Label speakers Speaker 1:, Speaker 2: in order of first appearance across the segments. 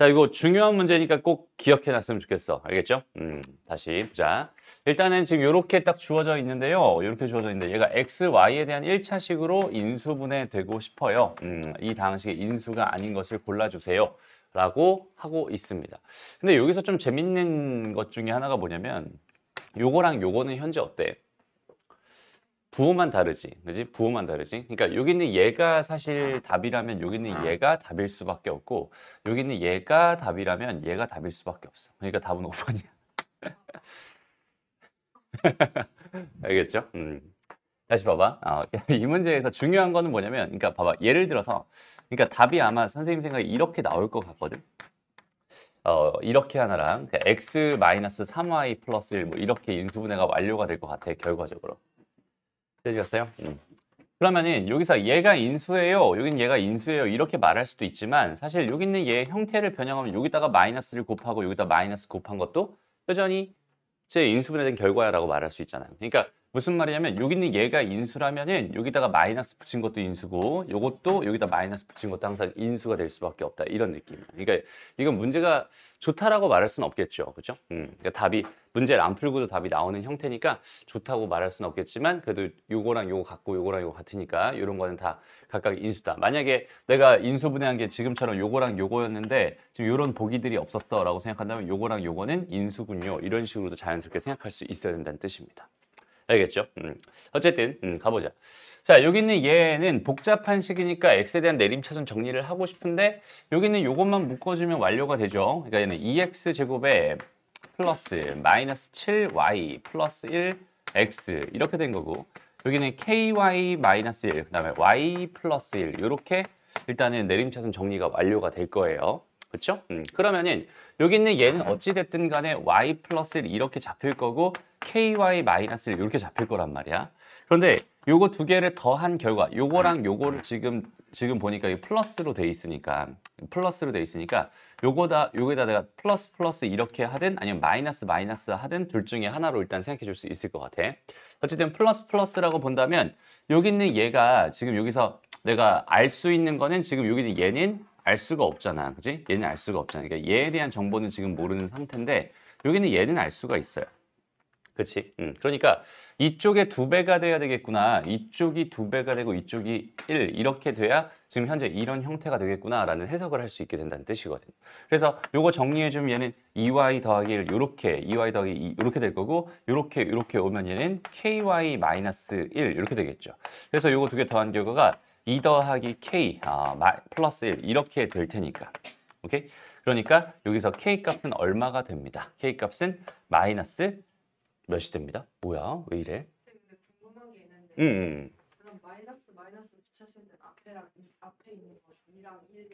Speaker 1: 자, 이거 중요한 문제니까 꼭 기억해 놨으면 좋겠어. 알겠죠? 음, 다시 보자. 일단은 지금 이렇게 딱 주어져 있는데요. 이렇게 주어져 있는데 얘가 x, y에 대한 1차식으로 인수분해 되고 싶어요. 음, 이 당식의 인수가 아닌 것을 골라주세요. 라고 하고 있습니다. 근데 여기서 좀 재밌는 것 중에 하나가 뭐냐면 요거랑 요거는 현재 어때? 부호만 다르지, 그지? 부호만 다르지. 그러니까 여기 있는 얘가 사실 답이라면 여기 있는 얘가 답일 수밖에 없고 여기 있는 얘가 답이라면 얘가 답일 수밖에 없어. 그러니까 답은 5번이야. 알겠죠? 음. 다시 봐봐. 어, 이 문제에서 중요한 거는 뭐냐면, 그러니까 봐봐. 예를 들어서, 그러니까 답이 아마 선생님 생각에 이렇게 나올 것 같거든. 어, 이렇게 하나랑 그러니까 x 마이너스 3y 플러스 1뭐 이렇게 인수분해가 완료가 될 것 같아 결과적으로. 되셨어요? 음. 그러면은 여기서 얘가 인수해요 여긴 얘가 인수해요 이렇게 말할 수도 있지만 사실 여기 있는 얘 형태를 변형하면 여기다가 마이너스를 곱하고 여기다 마이너스 곱한 것도 여전히 제 인수분해된 결과야라고 말할 수 있잖아요. 그러니까 무슨 말이냐면 여기 있는 얘가 인수라면은 여기다가 마이너스 붙인 것도 인수고 요것도 여기다 마이너스 붙인 것도 항상 인수가 될 수밖에 없다 이런 느낌이야. 그러니까 이건 문제가 좋다라고 말할 수는 없겠죠, 그죠 음, 그러니까 답이 문제를 안 풀고도 답이 나오는 형태니까 좋다고 말할 수는 없겠지만 그래도 요거랑 요거 같고 요거랑 요거 같으니까 요런 거는 다 각각 인수다. 만약에 내가 인수 분해한 게 지금처럼 요거랑 요거였는데 지금 요런 보기들이 없었어라고 생각한다면 요거랑 요거는 인수군요. 이런 식으로도 자연스럽게 생각할 수 있어야 된다는 뜻입니다. 알겠죠? 음. 어쨌든 음, 가보자. 자 여기 있는 얘는 복잡한 식이니까 x에 대한 내림차순 정리를 하고 싶은데 여기 는이것만 묶어주면 완료가 되죠. 그러니까 얘는 2x e 제곱에 플러스 마이너스 7y 플러스 1x 이렇게 된 거고 여기는 ky 마이너스 1, 그 다음에 y 플러스 1 이렇게 일단은 내림차순 정리가 완료가 될 거예요. 그렇죠? 음, 그러면은 여기 있는 얘는 어찌됐든 간에 y 플러스 를 이렇게 잡힐 거고 ky 마이너스 를 이렇게 잡힐 거란 말이야. 그런데 요거 두 개를 더한 결과 요거랑 요거를 지금 지금 보니까 이 플러스로 돼 있으니까 플러스로 돼 있으니까 요거다 요거에다 내가 플러스 플러스 이렇게 하든 아니면 마이너스 마이너스 하든 둘 중에 하나로 일단 생각해 줄 수 있을 것 같아. 어쨌든 플러스 플러스라고 본다면 여기 있는 얘가 지금 여기서 내가 알 수 있는 거는 지금 여기 있는 얘는 알 수가 없잖아. 그지? 얘는 알 수가 없잖아. 그러니까 얘에 대한 정보는 지금 모르는 상태인데 여기는 얘는 알 수가 있어요. 그치 음. 그러니까 이쪽에 두 배가 돼야 되겠구나. 이쪽이 두 배가 되고 이쪽이 1 이렇게 돼야 지금 현재 이런 형태가 되겠구나라는 해석을 할 수 있게 된다는 뜻이거든 그래서 요거 정리해 주면 얘는 2y 더하기 1 요렇게 2y 더하기 2 요렇게 될 거고 요렇게 요렇게 오면 얘는 ky 마이너스 1 이렇게 되겠죠. 그래서 요거 두 개 더한 결과가 2 더하기 k 아, 플러스 1 이렇게 될 테니까 오케이? 그러니까 여기서 k 값은 얼마가 됩니다. k 값은 마이너스 몇이 됩니다. 뭐야? 왜 이래? 궁금한 게 있는데 음, 음, 음. 그럼 마이너스 마이너스 붙였을 때 앞에랑 앞에 있는 거 2랑 1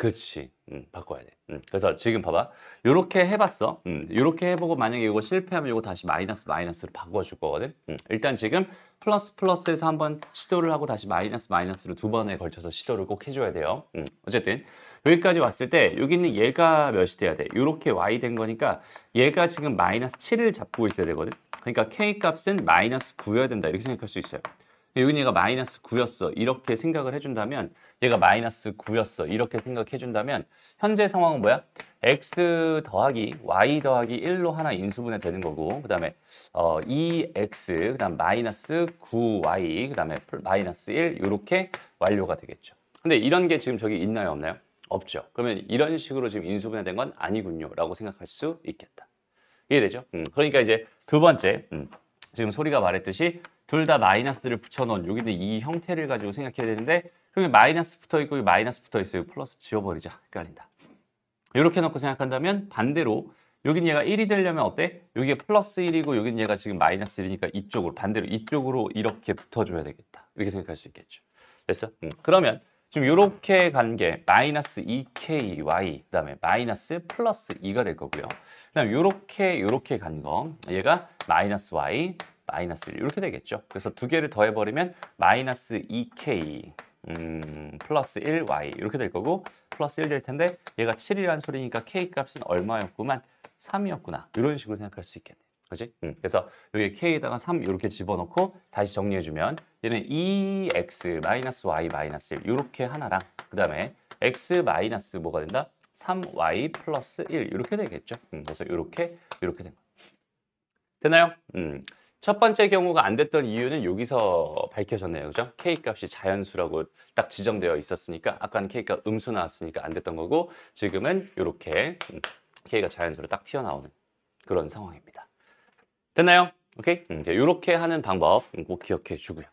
Speaker 1: 그렇지. 음, 바꿔야 돼. 음, 그래서 지금 봐봐. 요렇게 해봤어. 음, 요렇게 해보고 만약에 이거 실패하면 이거 다시 마이너스 마이너스로 바꿔줄 거거든. 음, 일단 지금 플러스 플러스에서 한번 시도를 하고 다시 마이너스 마이너스로 두 번에 걸쳐서 시도를 꼭 해줘야 돼요. 음, 어쨌든 여기까지 왔을 때 여기는 얘가 몇이 돼야 돼? 요렇게 y 된 거니까 얘가 지금 마이너스 7을 잡고 있어야 되거든. 그러니까 k 값은 마이너스 9여야 된다. 이렇게 생각할 수 있어요. 여긴 얘가 마이너스 9였어. 이렇게 생각을 해준다면 얘가 마이너스 9였어. 이렇게 생각해준다면 현재 상황은 뭐야? x 더하기 y 더하기 1로 하나 인수분해 되는 거고 그 다음에 어, 2x e 그 다음 마이너스 9y 그 다음에 마이너스 1 이렇게 완료가 되겠죠. 근데 이런 게 지금 저기 있나요? 없나요? 없죠. 그러면 이런 식으로 지금 인수분해된 건 아니군요 라고 생각할 수 있겠다. 이해되죠? 음, 그러니까 이제 두 번째 음. 지금 소리가 말했듯이 둘 다 마이너스를 붙여놓은 여기는 이 형태를 가지고 생각해야 되는데 그러면 마이너스 붙어있고 마이너스 붙어있어요. 플러스 지워버리자. 헷갈린다. 이렇게 놓고 생각한다면 반대로 여긴 얘가 1이 되려면 어때? 여기에 플러스 1이고 여긴 얘가 지금 마이너스 1이니까 이쪽으로 반대로 이쪽으로 이렇게 붙어줘야 되겠다. 이렇게 생각할 수 있겠죠. 됐어? 음. 그러면 지금 이렇게 간 게 마이너스 2KY 그 다음에 마이너스 플러스 2가 될 거고요. 그 다음에 요렇게 요렇게 간 거 얘가 마이너스 Y 마이너스 1 이렇게 되겠죠. 그래서 두 개를 더해버리면 마이너스 2K 음, 플러스 1Y 이렇게 될 거고 플러스 1 될 텐데 얘가 7이라는 소리니까 K 값은 얼마였구만? 3이었구나. 이런 식으로 생각할 수 있겠네요. 그지? 음. 그래서 여기 k에다가 3 이렇게 집어넣고 다시 정리해주면 얘는 2x e 마이너스 y 마이너스 1 이렇게 하나랑 그 다음에 x 마이너스 뭐가 된다? 3y 플러스 1 이렇게 되겠죠. 음, 그래서 이렇게 이렇게 된 거. 되나요? 음. 첫 번째 경우가 안 됐던 이유는 여기서 밝혀졌네요. 그죠? K값이 자연수라고 딱 지정되어 있었으니까 아까는 K값 음수 나왔으니까 안 됐던 거고 지금은 이렇게 K가 자연수로 딱 튀어나오는 그런 상황입니다. 됐나요? 오케이? 음, 이렇게 하는 방법 꼭 기억해 주고요.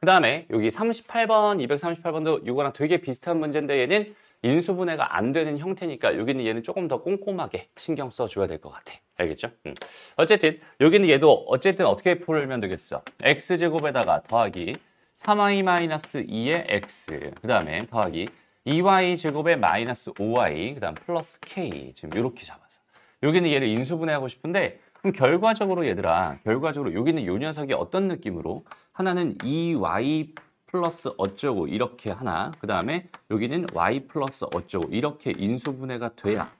Speaker 1: 그 다음에 여기 38번, 238번도 이거랑 되게 비슷한 문제인데 얘는 인수분해가 안 되는 형태니까 여기는 얘는 조금 더 꼼꼼하게 신경 써줘야 될 것 같아. 알겠죠? 음. 어쨌든 여기는 얘도 어쨌든 어떻게 풀면 되겠어? x제곱에다가 더하기 3y-2의 x 그 다음에 더하기 2y제곱에 마이너스 5y 그 다음 플러스 k 지금 이렇게 잡아서 여기는 얘를 인수분해하고 싶은데 그럼 결과적으로 얘들아, 결과적으로 여기는 요 녀석이 어떤 느낌으로 하나는 e y 플러스 어쩌고 이렇게 하나 그 다음에 여기는 y 플러스 어쩌고 이렇게 인수분해가 돼야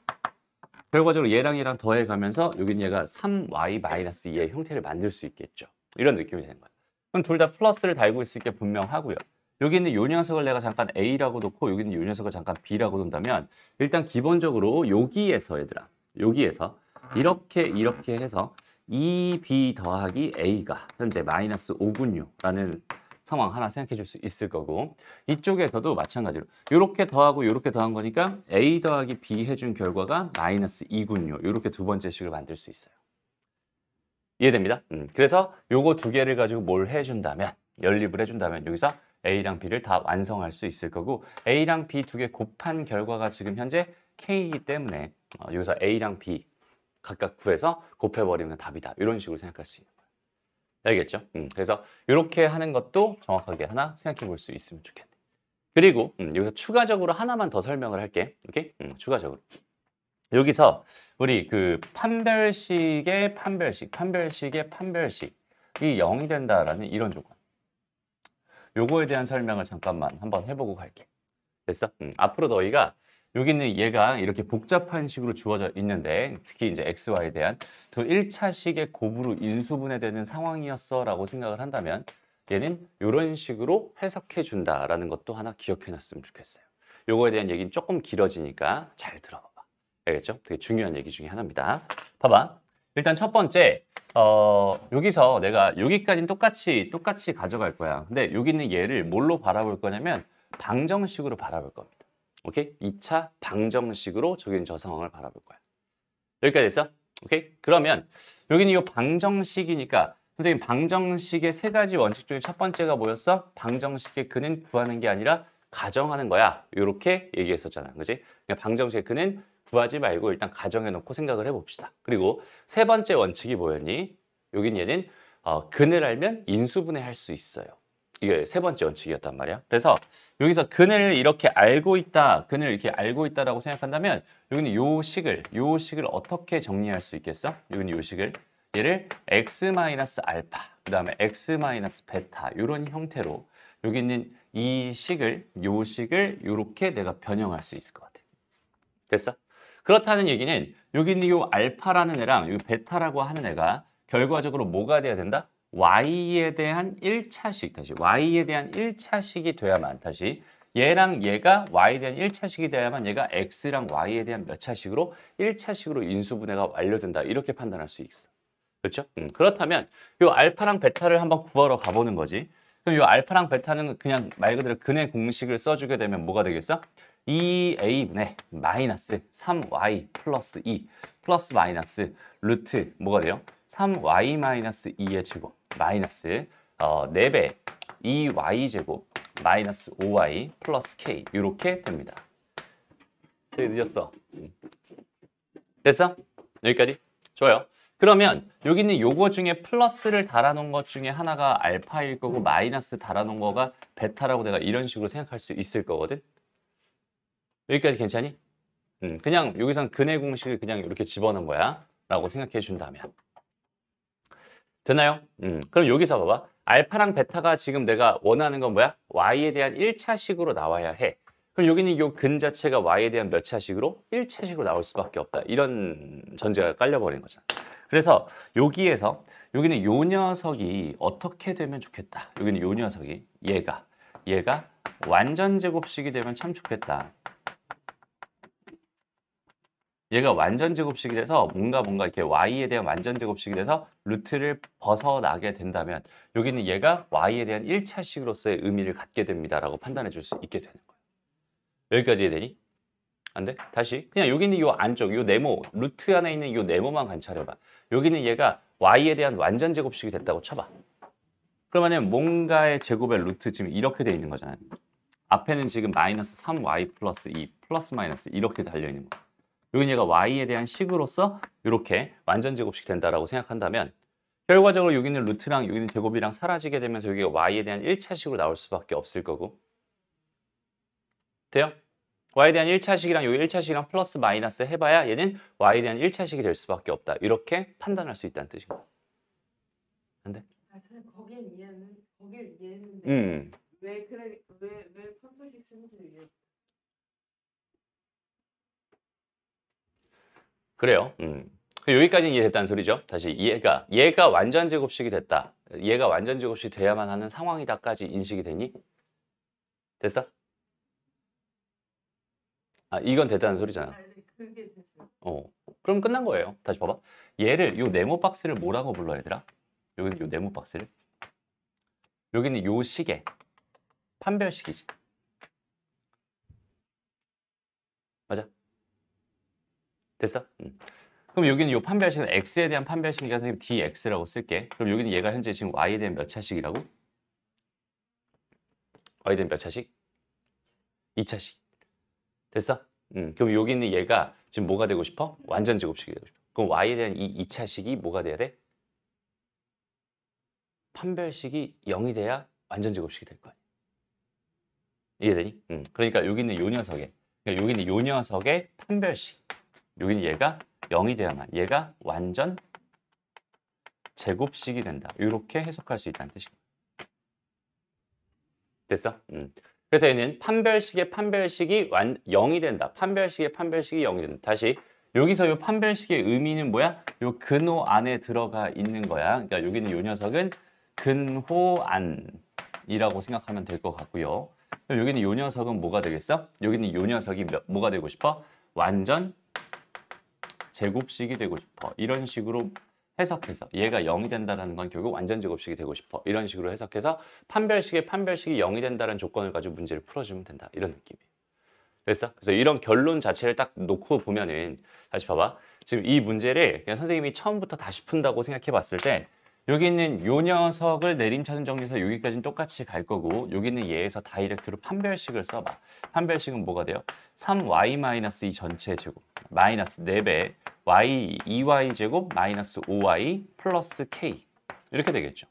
Speaker 1: 결과적으로 얘랑 얘랑 더해가면서 여기는 얘가 3y 마이너스 2의 형태를 만들 수 있겠죠 이런 느낌이 되는 거예요 그럼 둘 다 플러스를 달고 있을 게 분명하고요 여기 있는 요 녀석을 내가 잠깐 a라고 놓고 여기 있는 요 녀석을 잠깐 b라고 둔다면 일단 기본적으로 여기에서 얘들아 여기에서 이렇게 이렇게 해서 2b 더하기 a가 현재 마이너스 5군요라는 상황 하나 생각해 줄 수 있을 거고 이쪽에서도 마찬가지로 이렇게 더하고 이렇게 더한 거니까 a 더하기 b 해준 결과가 마이너스 2군요 이렇게 두 번째 식을 만들 수 있어요 이해됩니다? 음, 그래서 요거 두 개를 가지고 뭘 해준다면 연립을 해준다면 여기서 a랑 b를 다 완성할 수 있을 거고 a랑 b 두 개 곱한 결과가 지금 현재 k이기 때문에 어, 여기서 a랑 b 각각 구해서 곱해버리면 답이다. 이런 식으로 생각할 수 있는 거예요. 알겠죠? 음, 그래서 이렇게 하는 것도 정확하게 하나 생각해 볼 수 있으면 좋겠네. 그리고 음, 여기서 추가적으로 하나만 더 설명을 할게. 오케이? 음, 추가적으로. 여기서 우리 그 판별식의 판별식, 판별식의 판별식이 0이 된다라는 이런 조건. 요거에 대한 설명을 잠깐만 한번 해보고 갈게. 됐어? 음, 앞으로 너희가 여기는 얘가 이렇게 복잡한 식으로 주어져 있는데 특히 이제 xy에 대한 두 1차식의 곱으로 인수분해 되는 상황이었어 라고 생각을 한다면 얘는 이런 식으로 해석해 준다라는 것도 하나 기억해 놨으면 좋겠어요. 요거에 대한 얘기는 조금 길어지니까 잘 들어봐봐. 알겠죠? 되게 중요한 얘기 중에 하나입니다. 봐봐. 일단 첫 번째, 어, 여기서 내가 여기까지는 똑같이, 똑같이 가져갈 거야. 근데 여기는 있 얘를 뭘로 바라볼 거냐면 방정식으로 바라볼 겁니다. 오케이? 2차 방정식으로 적용 저 상황을 바라볼 거야. 여기까지 됐어? 오케이? 그러면 여기는 이 방정식이니까 선생님 방정식의 세 가지 원칙 중에 첫 번째가 뭐였어? 방정식의 근은 구하는 게 아니라 가정하는 거야. 이렇게 얘기했었잖아. 그지 그러니까 방정식의 근은 구하지 말고 일단 가정해놓고 생각을 해봅시다. 그리고 세 번째 원칙이 뭐였니? 여긴 얘는 어, 근을 알면 인수분해 할 수 있어요. 이게 세 번째 원칙이었단 말이야. 그래서 여기서 그늘 이렇게 알고 있다, 그늘 이렇게 알고 있다라고 생각한다면 여기는 요 식을, 요 식을 어떻게 정리할 수 있겠어? 여기는 요 식을 얘를 x 마이너스 알파, 그 다음에 x 마이너스 베타 이런 형태로 여기 있는 이 식을, 요 식을 이렇게 내가 변형할 수 있을 것 같아. 됐어? 그렇다는 얘기는 여기 있는 요 알파라는 애랑 요 베타라고 하는 애가 결과적으로 뭐가 돼야 된다? y에 대한 1차식 다시 y에 대한 1차식이 돼야만 다시 얘랑 얘가 y에 대한 1차식이 돼야만 얘가 x랑 y에 대한 몇 차식으로 1차식으로 인수분해가 완료된다 이렇게 판단할 수 있어 그렇죠? 음, 그렇다면 이 알파랑 베타를 한번 구하러 가보는 거지 그럼 이 알파랑 베타는 그냥 말 그대로 근의 공식을 써주게 되면 뭐가 되겠어? 2a분의 마이너스 3y 플러스 2 플러스 마이너스 루트 뭐가 돼요? 3y 마이너스 2의 제곱 마이너스 어, 4배 2y제곱 마이너스 5y 플러스 k 이렇게 됩니다. 저희 늦었어. 됐어? 여기까지? 좋아요. 그러면 여기 있는 요거 중에 플러스를 달아놓은 것 중에 하나가 알파일 거고 마이너스 달아놓은 거가 베타라고 내가 이런 식으로 생각할 수 있을 거거든? 여기까지 괜찮니? 음, 그냥 여기선 근의 공식을 그냥 이렇게 집어넣은 거야 라고 생각해 준다면 되나요? 음, 그럼 여기서 봐봐. 알파랑 베타가 지금 내가 원하는 건 뭐야? y에 대한 1차식으로 나와야 해. 그럼 여기는 이 근 자체가 y에 대한 몇 차식으로? 1차식으로 나올 수밖에 없다. 이런 전제가 깔려버린 거잖아. 그래서 여기에서 여기는 요 녀석이 어떻게 되면 좋겠다. 여기는 요 녀석이 얘가 얘가 완전 제곱식이 되면 참 좋겠다. 얘가 완전 제곱식이 돼서 뭔가 뭔가 이렇게 y에 대한 완전 제곱식이 돼서 루트를 벗어나게 된다면 여기는 얘가 y에 대한 1차식으로서의 의미를 갖게 됩니다라고 판단해 줄 수 있게 되는 거예요. 여기까지 이해되니? 안 돼? 다시 그냥 여기 는이 안쪽 이 네모 루트 안에 있는 이 네모만 관찰해봐. 여기는 얘가 y에 대한 완전 제곱식이 됐다고 쳐봐. 그러면 뭔가의 제곱의 루트 지금 이렇게 돼 있는 거잖아요. 앞에는 지금 마이너스 3y 플러스 2 플러스 마이너스 이렇게 달려 있는 거. 예요 여기 얘가 y에 대한 식으로서 이렇게 완전 제곱식 된다라고 생각한다면 결과적으로 여기는 루트랑 여기는 제곱이랑 사라지게 되면서 여기가 y에 대한 1차식으로 나올 수밖에 없을 거고 돼요? y에 대한 1차식이랑 여기 1차식이랑 플러스 마이너스 해봐야 얘는 y에 대한 1차식이 될 수밖에 없다 이렇게 판단할 수 있다는 뜻입니다 안 돼? 아, 거기에 이해는 거기에 이해는왜 음. 그래 왜왜 컴플릭스인지 이해 그래요. 음. 그 여기까지 이해됐다는 소리죠. 다시 얘가 얘가 완전 제곱식이 됐다. 얘가 완전 제곱식이 돼야만 하는 상황이다까지 인식이 되니? 됐어? 아 이건 됐다는 소리잖아. 아, 네, 어. 그럼 끝난 거예요. 다시 봐봐. 얘를 요 네모 박스를 뭐라고 불러야 되라? 여기는 요 네모 박스를. 여기는 요 시계. 판별식이지. 됐어? 음. 그럼 여기는 요 판별 식은 x에 대한 판별 식이니까 선생님 dx라고 쓸게. 그럼 여기는 얘가 현재 지금 y에 대한 몇 차식이라고? y에 대한 몇 차식? 2차식. 됐어? 음. 그럼 여기 있는 얘가 지금 뭐가 되고 싶어? 완전 제곱식이 되고 싶어. 그럼 y에 대한 이 2차식이 뭐가 돼야 돼? 판별식이 0이 돼야 완전 제곱식이 될거 아니야. 이해되니? 음. 그러니까 여기 있는 요 녀석에 그러니까 여기 있는 요 녀석의 판별식 여기는 얘가 0이 돼야만 얘가 완전 제곱식이 된다. 이렇게 해석할 수 있다는 뜻이니다 됐어? 음. 그래서 얘는 판별식의 판별식이 완, 0이 된다. 판별식의 판별식이 0이 된다. 다시 여기서 이 판별식의 의미는 뭐야? 이 근호 안에 들어가 있는 거야. 그러니까 여기는 이 녀석은 근호 안이라고 생각하면 될 것 같고요. 여기는 이 녀석은 뭐가 되겠어? 여기는 이 녀석이 뭐가 되고 싶어? 완전 제곱식이 되고 싶어. 이런 식으로 해석해서 얘가 0이 된다는건 결국 완전 제곱식이 되고 싶어. 이런 식으로 해석해서 판별식의 판별식이 0이 된다는 조건을 가지고 문제를 풀어주면 된다. 이런 느낌이에요. 됐어? 그래서 이런 결론 자체를 딱 놓고 보면은 다시 봐봐. 지금 이 문제를 그냥 선생님이 처음부터 다시 푼다고 생각해 봤을 때 여기 있는 요 녀석을 내림차순 정리해서 여기까지는 똑같이 갈 거고 여기는 얘에서 다이렉트로 판별식을 써봐. 판별식은 뭐가 돼요? 3y-2 전체 제곱 마이너스 4배 y 2y 제곱 마이너스 5y 플러스 k 이렇게 되겠죠.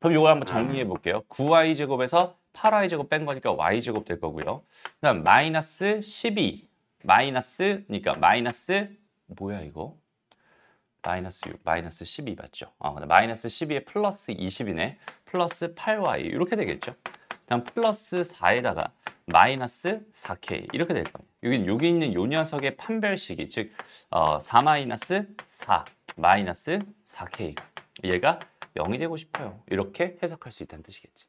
Speaker 1: 그럼 이걸 한번 정리해 볼게요. 9y 제곱에서 8y 제곱 뺀 거니까 y 제곱 될 거고요. 그다음 마이너스 12 마이너스 그러니까 마이너스 뭐야 이거? 마이너스 6, 마이너스 12 맞죠? 어, 마이너스 12에 플러스 20이네. 플러스 8y 이렇게 되겠죠? 다음 플러스 4에다가 마이너스 4k 이렇게 될 겁니다. 여기, 여기 있는 요 녀석의 판별식이 즉 어, 4 마이너스 4 마이너스 4k 얘가 0이 되고 싶어요. 이렇게 해석할 수 있다는 뜻이겠지.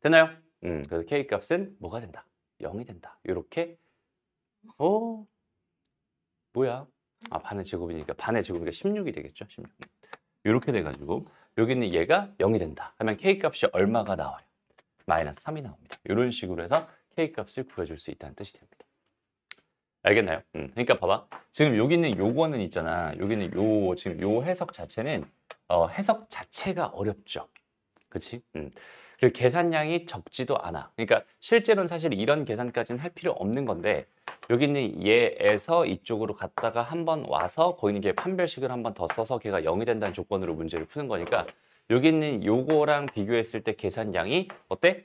Speaker 1: 되나요? 음, 그래서 k 값은 뭐가 된다? 0이 된다. 이렇게 어? 뭐야? 아, 반의 제곱이니까 반의 제곱이니까 16이 되겠죠. 16. 이렇게 돼가지고 여기는 얘가 0이 된다. 하면 K값이 얼마가 나와요? 마이너스 3이 나옵니다. 이런 식으로 해서 K값을 구해줄 수 있다는 뜻이 됩니다. 알겠나요? 음, 그러니까 봐봐. 지금 여기 있는 요거는 있잖아. 여기 있는 요 지금 요 해석 자체는 어, 해석 자체가 어렵죠. 그치? 음. 그리고 계산량이 적지도 않아. 그러니까 실제로는 사실 이런 계산까지는 할 필요 없는 건데 여기 는 얘에서 이쪽으로 갔다가 한 번 와서 거기는 게 판별식을 한 번 더 써서 걔가 0이 된다는 조건으로 문제를 푸는 거니까 여기 는 요거랑 비교했을 때 계산량이 어때?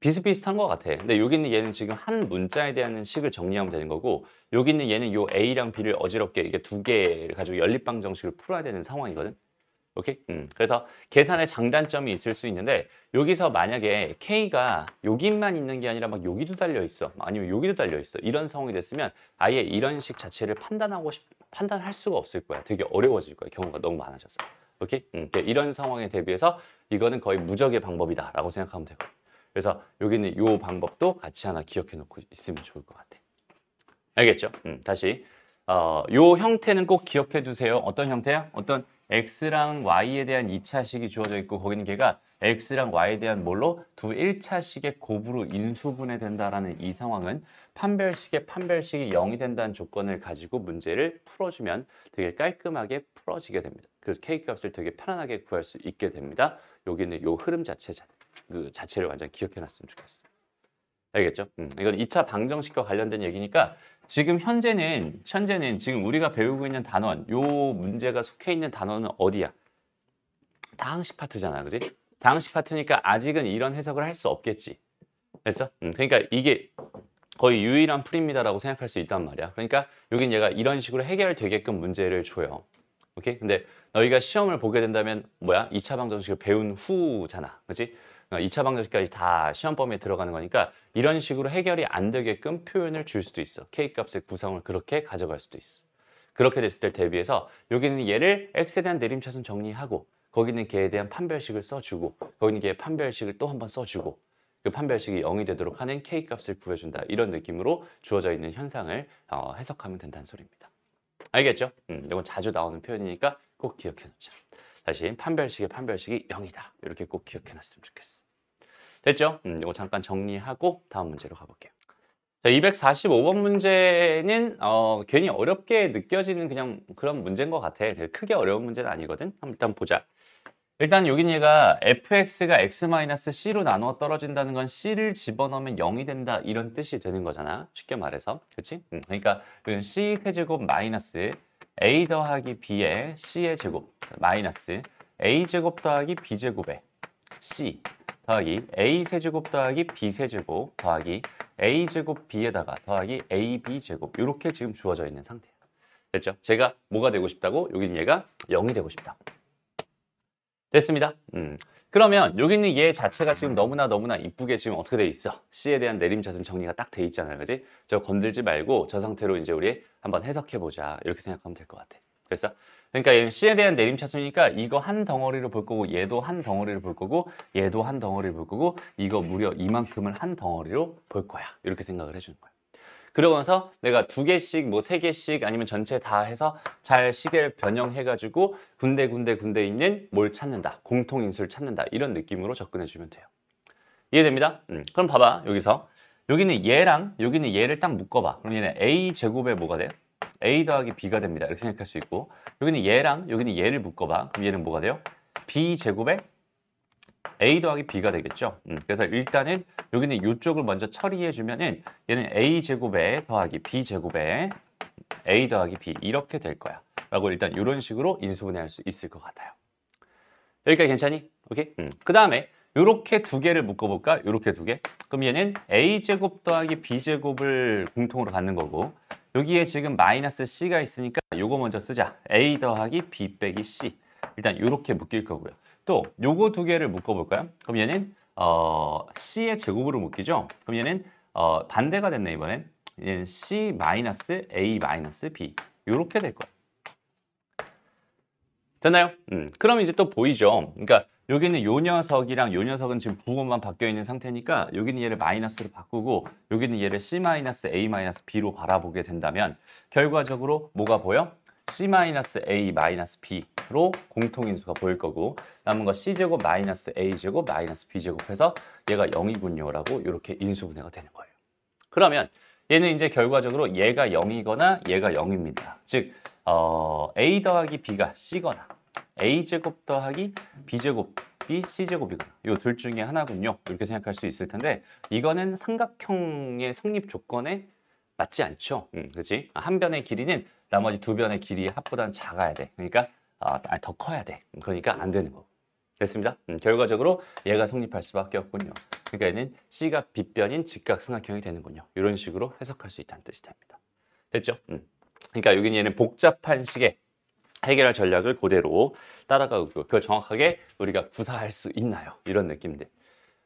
Speaker 1: 비슷비슷한 것 같아. 근데 여기 는 얘는 지금 한 문자에 대한 식을 정리하면 되는 거고 여기 는 얘는 요 A랑 B를 어지럽게 이게 두 개를 가지고 연립방정식을 풀어야 되는 상황이거든. 오케이? 음, 그래서 계산의 장단점이 있을 수 있는데 여기서 만약에 K가 여기만 있는 게 아니라 막 여기도 달려 있어. 아니면 여기도 달려 있어. 이런 상황이 됐으면 아예 이런 식 자체를 판단하고 싶, 판단할 수가 없을 거야. 되게 어려워질 거야. 경우가 너무 많아졌어. 오케이? 음, 이런 상황에 대비해서 이거는 거의 무적의 방법이다라고 생각하면 되고. 그래서 여기는 요 방법도 같이 하나 기억해 놓고 있으면 좋을 것 같아. 알겠죠? 음, 다시 어, 요 형태는 꼭 기억해 두세요. 어떤 형태야? 어떤 x랑 y에 대한 2차식이 주어져 있고 거기는 걔가 x랑 y에 대한 뭘로 두 1차식의 곱으로 인수분해 된다라는 이 상황은 판별식의 판별식이 0이 된다는 조건을 가지고 문제를 풀어주면 되게 깔끔하게 풀어지게 됩니다. 그래서 k 값을 되게 편안하게 구할 수 있게 됩니다. 여기는 이 흐름 자체 그 자체를 완전 기억해 놨으면 좋겠어요. 알겠죠? 음, 이건 2차 방정식과 관련된 얘기니까 지금 현재는 현재는 지금 우리가 배우고 있는 단원, 요 문제가 속해 있는 단원은 어디야? 다항식 파트잖아, 그지? 다항식 파트니까 아직은 이런 해석을 할 수 없겠지. 됐어? 음, 그러니까 이게 거의 유일한 풀입니다라고 생각할 수 있단 말이야. 그러니까 여긴 얘가 이런 식으로 해결되게끔 문제를 줘요. 오케이? 근데 너희가 시험을 보게 된다면 뭐야? 2차 방정식을 배운 후잖아. 그렇 2차 어, 방정식까지 다 시험 범위에 들어가는 거니까 이런 식으로 해결이 안 되게끔 표현을 줄 수도 있어. K값의 구성을 그렇게 가져갈 수도 있어. 그렇게 됐을 때 대비해서 여기는 얘를 X에 대한 내림차순 정리하고 거기 는 개에 대한 판별식을 써주고 거기 는 개의 판별식을 또 한 번 써주고 그 판별식이 0이 되도록 하는 K값을 구해준다. 이런 느낌으로 주어져 있는 현상을 어, 해석하면 된다는 소리입니다. 알겠죠? 음, 이건 자주 나오는 표현이니까 꼭 기억해놓자. 사실 판별식의 판별식이 0이다. 이렇게 꼭 기억해놨으면 좋겠어. 됐죠? 음, 이거 잠깐 정리하고 다음 문제로 가볼게요. 자, 245번 문제는 어, 괜히 어렵게 느껴지는 그냥 그런 문제인 것 같아. 크게 어려운 문제는 아니거든. 한번 일단 보자. 일단 여기 얘가 fx가 x-c로 나누어 떨어진다는 건 c를 집어넣으면 0이 된다 이런 뜻이 되는 거잖아. 쉽게 말해서. 그치? 음, 그러니까 여기 c 세제곱 마이너스 a 더하기 b의 c의 제곱 마이너스 a 제곱 더하기 b 제곱의 c 더하기 a 세제곱 더하기 b 세제곱 더하기 a 제곱 b에다가 더하기 a b 제곱 이렇게 지금 주어져 있는 상태예요. 됐죠? 제가 뭐가 되고 싶다고? 여기는 얘가 0이 되고 싶다. 됐습니다. 음. 그러면 여기 있는 얘 자체가 지금 너무나 너무나 이쁘게 지금 어떻게 돼 있어? C에 대한 내림차순 정리가 딱 돼 있잖아요. 그지? 저 건들지 말고 저 상태로 이제 우리 한번 해석해보자. 이렇게 생각하면 될 것 같아. 됐어? 그러니까 얘는 C에 대한 내림차순이니까 이거 한 덩어리를 볼 거고 얘도 한 덩어리를 볼 거고 얘도 한 덩어리를 볼 거고 이거 무려 이만큼을 한 덩어리로 볼 거야. 이렇게 생각을 해주는 거야. 그러면서 내가 두 개씩 뭐 세 개씩 아니면 전체 다 해서 잘 시계를 변형해가지고 군데 군데 군데 있는 뭘 찾는다. 공통인수를 찾는다. 이런 느낌으로 접근해주면 돼요. 이해됩니다? 음, 그럼 봐봐 여기서 여기는 얘랑 여기는 얘를 딱 묶어봐. 그럼 얘는 a 제곱에 뭐가 돼요? a 더하기 b가 됩니다. 이렇게 생각할 수 있고 여기는 얘랑 여기는 얘를 묶어봐. 그럼 얘는 뭐가 돼요? b 제곱에 A 더하기 B가 되겠죠. 음, 그래서 일단은 여기는 이쪽을 먼저 처리해주면은 얘는 A 제곱에 더하기 B 제곱에 A 더하기 B 이렇게 될 거야. 라고 일단 이런 식으로 인수분해할 수 있을 것 같아요. 여기까지 괜찮니? 오케이? 음. 그 다음에 이렇게 두 개를 묶어볼까? 이렇게 두 개. 그럼 얘는 A제곱 더하기 B제곱을 공통으로 받는 거고 여기에 지금 마이너스 C가 있으니까 이거 먼저 쓰자. A 더하기 B 빼기 C. 일단 이렇게 묶일 거고요. 또 요거 두 개를 묶어볼까요? 그럼 얘는 어, C의 제곱으로 묶이죠? 그럼 얘는 어, 반대가 됐네 이번엔 얘는 C 마이너스 A 마이너스 B 이렇게 될 거예요. 됐나요? 음, 그럼 이제 또 보이죠? 그러니까 여기는 요 녀석이랑 요 녀석은 지금 부호만 바뀌어 있는 상태니까 여기는 얘를 마이너스로 바꾸고 여기는 얘를 C-A-B로 바라보게 된다면 결과적으로 뭐가 보여? C-A-B로 공통인수가 보일 거고 남은 거 C제곱 마이너스 A제곱 마이너스 B제곱해서 얘가 0이군요 라고 이렇게 인수분해가 되는 거예요. 그러면 얘는 이제 결과적으로 얘가 0이거나 얘가 0입니다. 즉 어, A 더하기 B가 C거나 A제곱 더하기 B제곱 B, C제곱이거나 이 둘 중에 하나군요. 이렇게 생각할 수 있을 텐데 이거는 삼각형의 성립 조건에 맞지 않죠. 음, 그렇지? 한 변의 길이는 나머지 두 변의 길이 합보단 작아야 돼. 그러니까 아, 더 커야 돼. 그러니까 안 되는 거. 됐습니다. 음, 결과적으로 얘가 성립할 수밖에 없군요. 그러니까 얘는 C가 빗변인 직각승각형이 되는군요. 이런 식으로 해석할 수 있다는 뜻이 됩니다. 됐죠? 음. 그러니까 여기는 얘는 복잡한 식의 해결할 전략을 그대로 따라가고 있고 그걸 정확하게 우리가 구사할 수 있나요? 이런 느낌인데